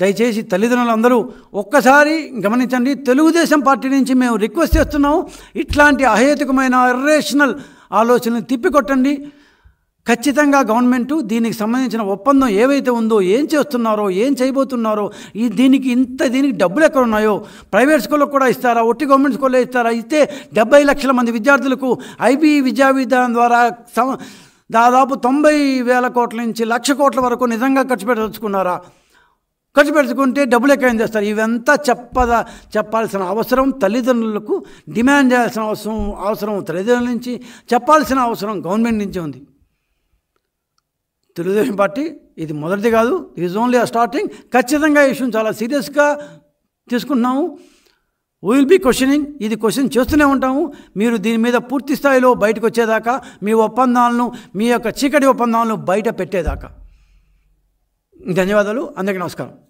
దయచేసి తల్లిదండ్రులందరూ ఒక్కసారి గమనించండి తెలుగుదేశం పార్టీ నుంచి మేము రిక్వెస్ట్ చేస్తున్నాము ఇట్లాంటి అహేతుకమైన అర్రేషనల్ ఆలోచనలు తిప్పికొట్టండి ఖచ్చితంగా గవర్నమెంటు దీనికి సంబంధించిన ఒప్పందం ఏవైతే ఉందో ఏం చేస్తున్నారో ఏం చేయబోతున్నారో ఈ దీనికి ఇంత దీనికి డబ్బులు ఎక్కడ ఉన్నాయో ప్రైవేట్ స్కూల్లో కూడా ఇస్తారా ఒట్టి గవర్నమెంట్ స్కూల్లో ఇస్తారా ఇస్తే డెబ్బై లక్షల మంది విద్యార్థులకు ఐబీ విద్యా విధానం ద్వారా దాదాపు తొంభై వేల కోట్ల నుంచి లక్ష కోట్ల వరకు నిజంగా ఖర్చు పెట్టదలుచుకున్నారా ఖర్చు పెట్టుకుంటే డబ్బులు ఎక్కడ చేస్తారు ఇవంతా చెప్పద చెప్పాల్సిన అవసరం తల్లిదండ్రులకు డిమాండ్ చేయాల్సిన అవసరం అవసరం తల్లిదండ్రుల నుంచి చెప్పాల్సిన అవసరం గవర్నమెంట్ నుంచి ఉంది తెలుగుదేశం పార్టీ ఇది మొదటిది కాదు ఈజ్ ఓన్లీ ఆ స్టార్టింగ్ ఖచ్చితంగా విషయం చాలా సీరియస్గా తీసుకుంటున్నాము వీ విల్ బీ క్వశ్చనింగ్ ఇది క్వశ్చన్ చేస్తూనే ఉంటాము మీరు దీని మీద పూర్తి స్థాయిలో బయటకు వచ్చేదాకా మీ ఒప్పందాలను మీ యొక్క చీకటి ఒప్పందాలను బయట పెట్టేదాకా ధన్యవాదాలు అందరికీ నమస్కారం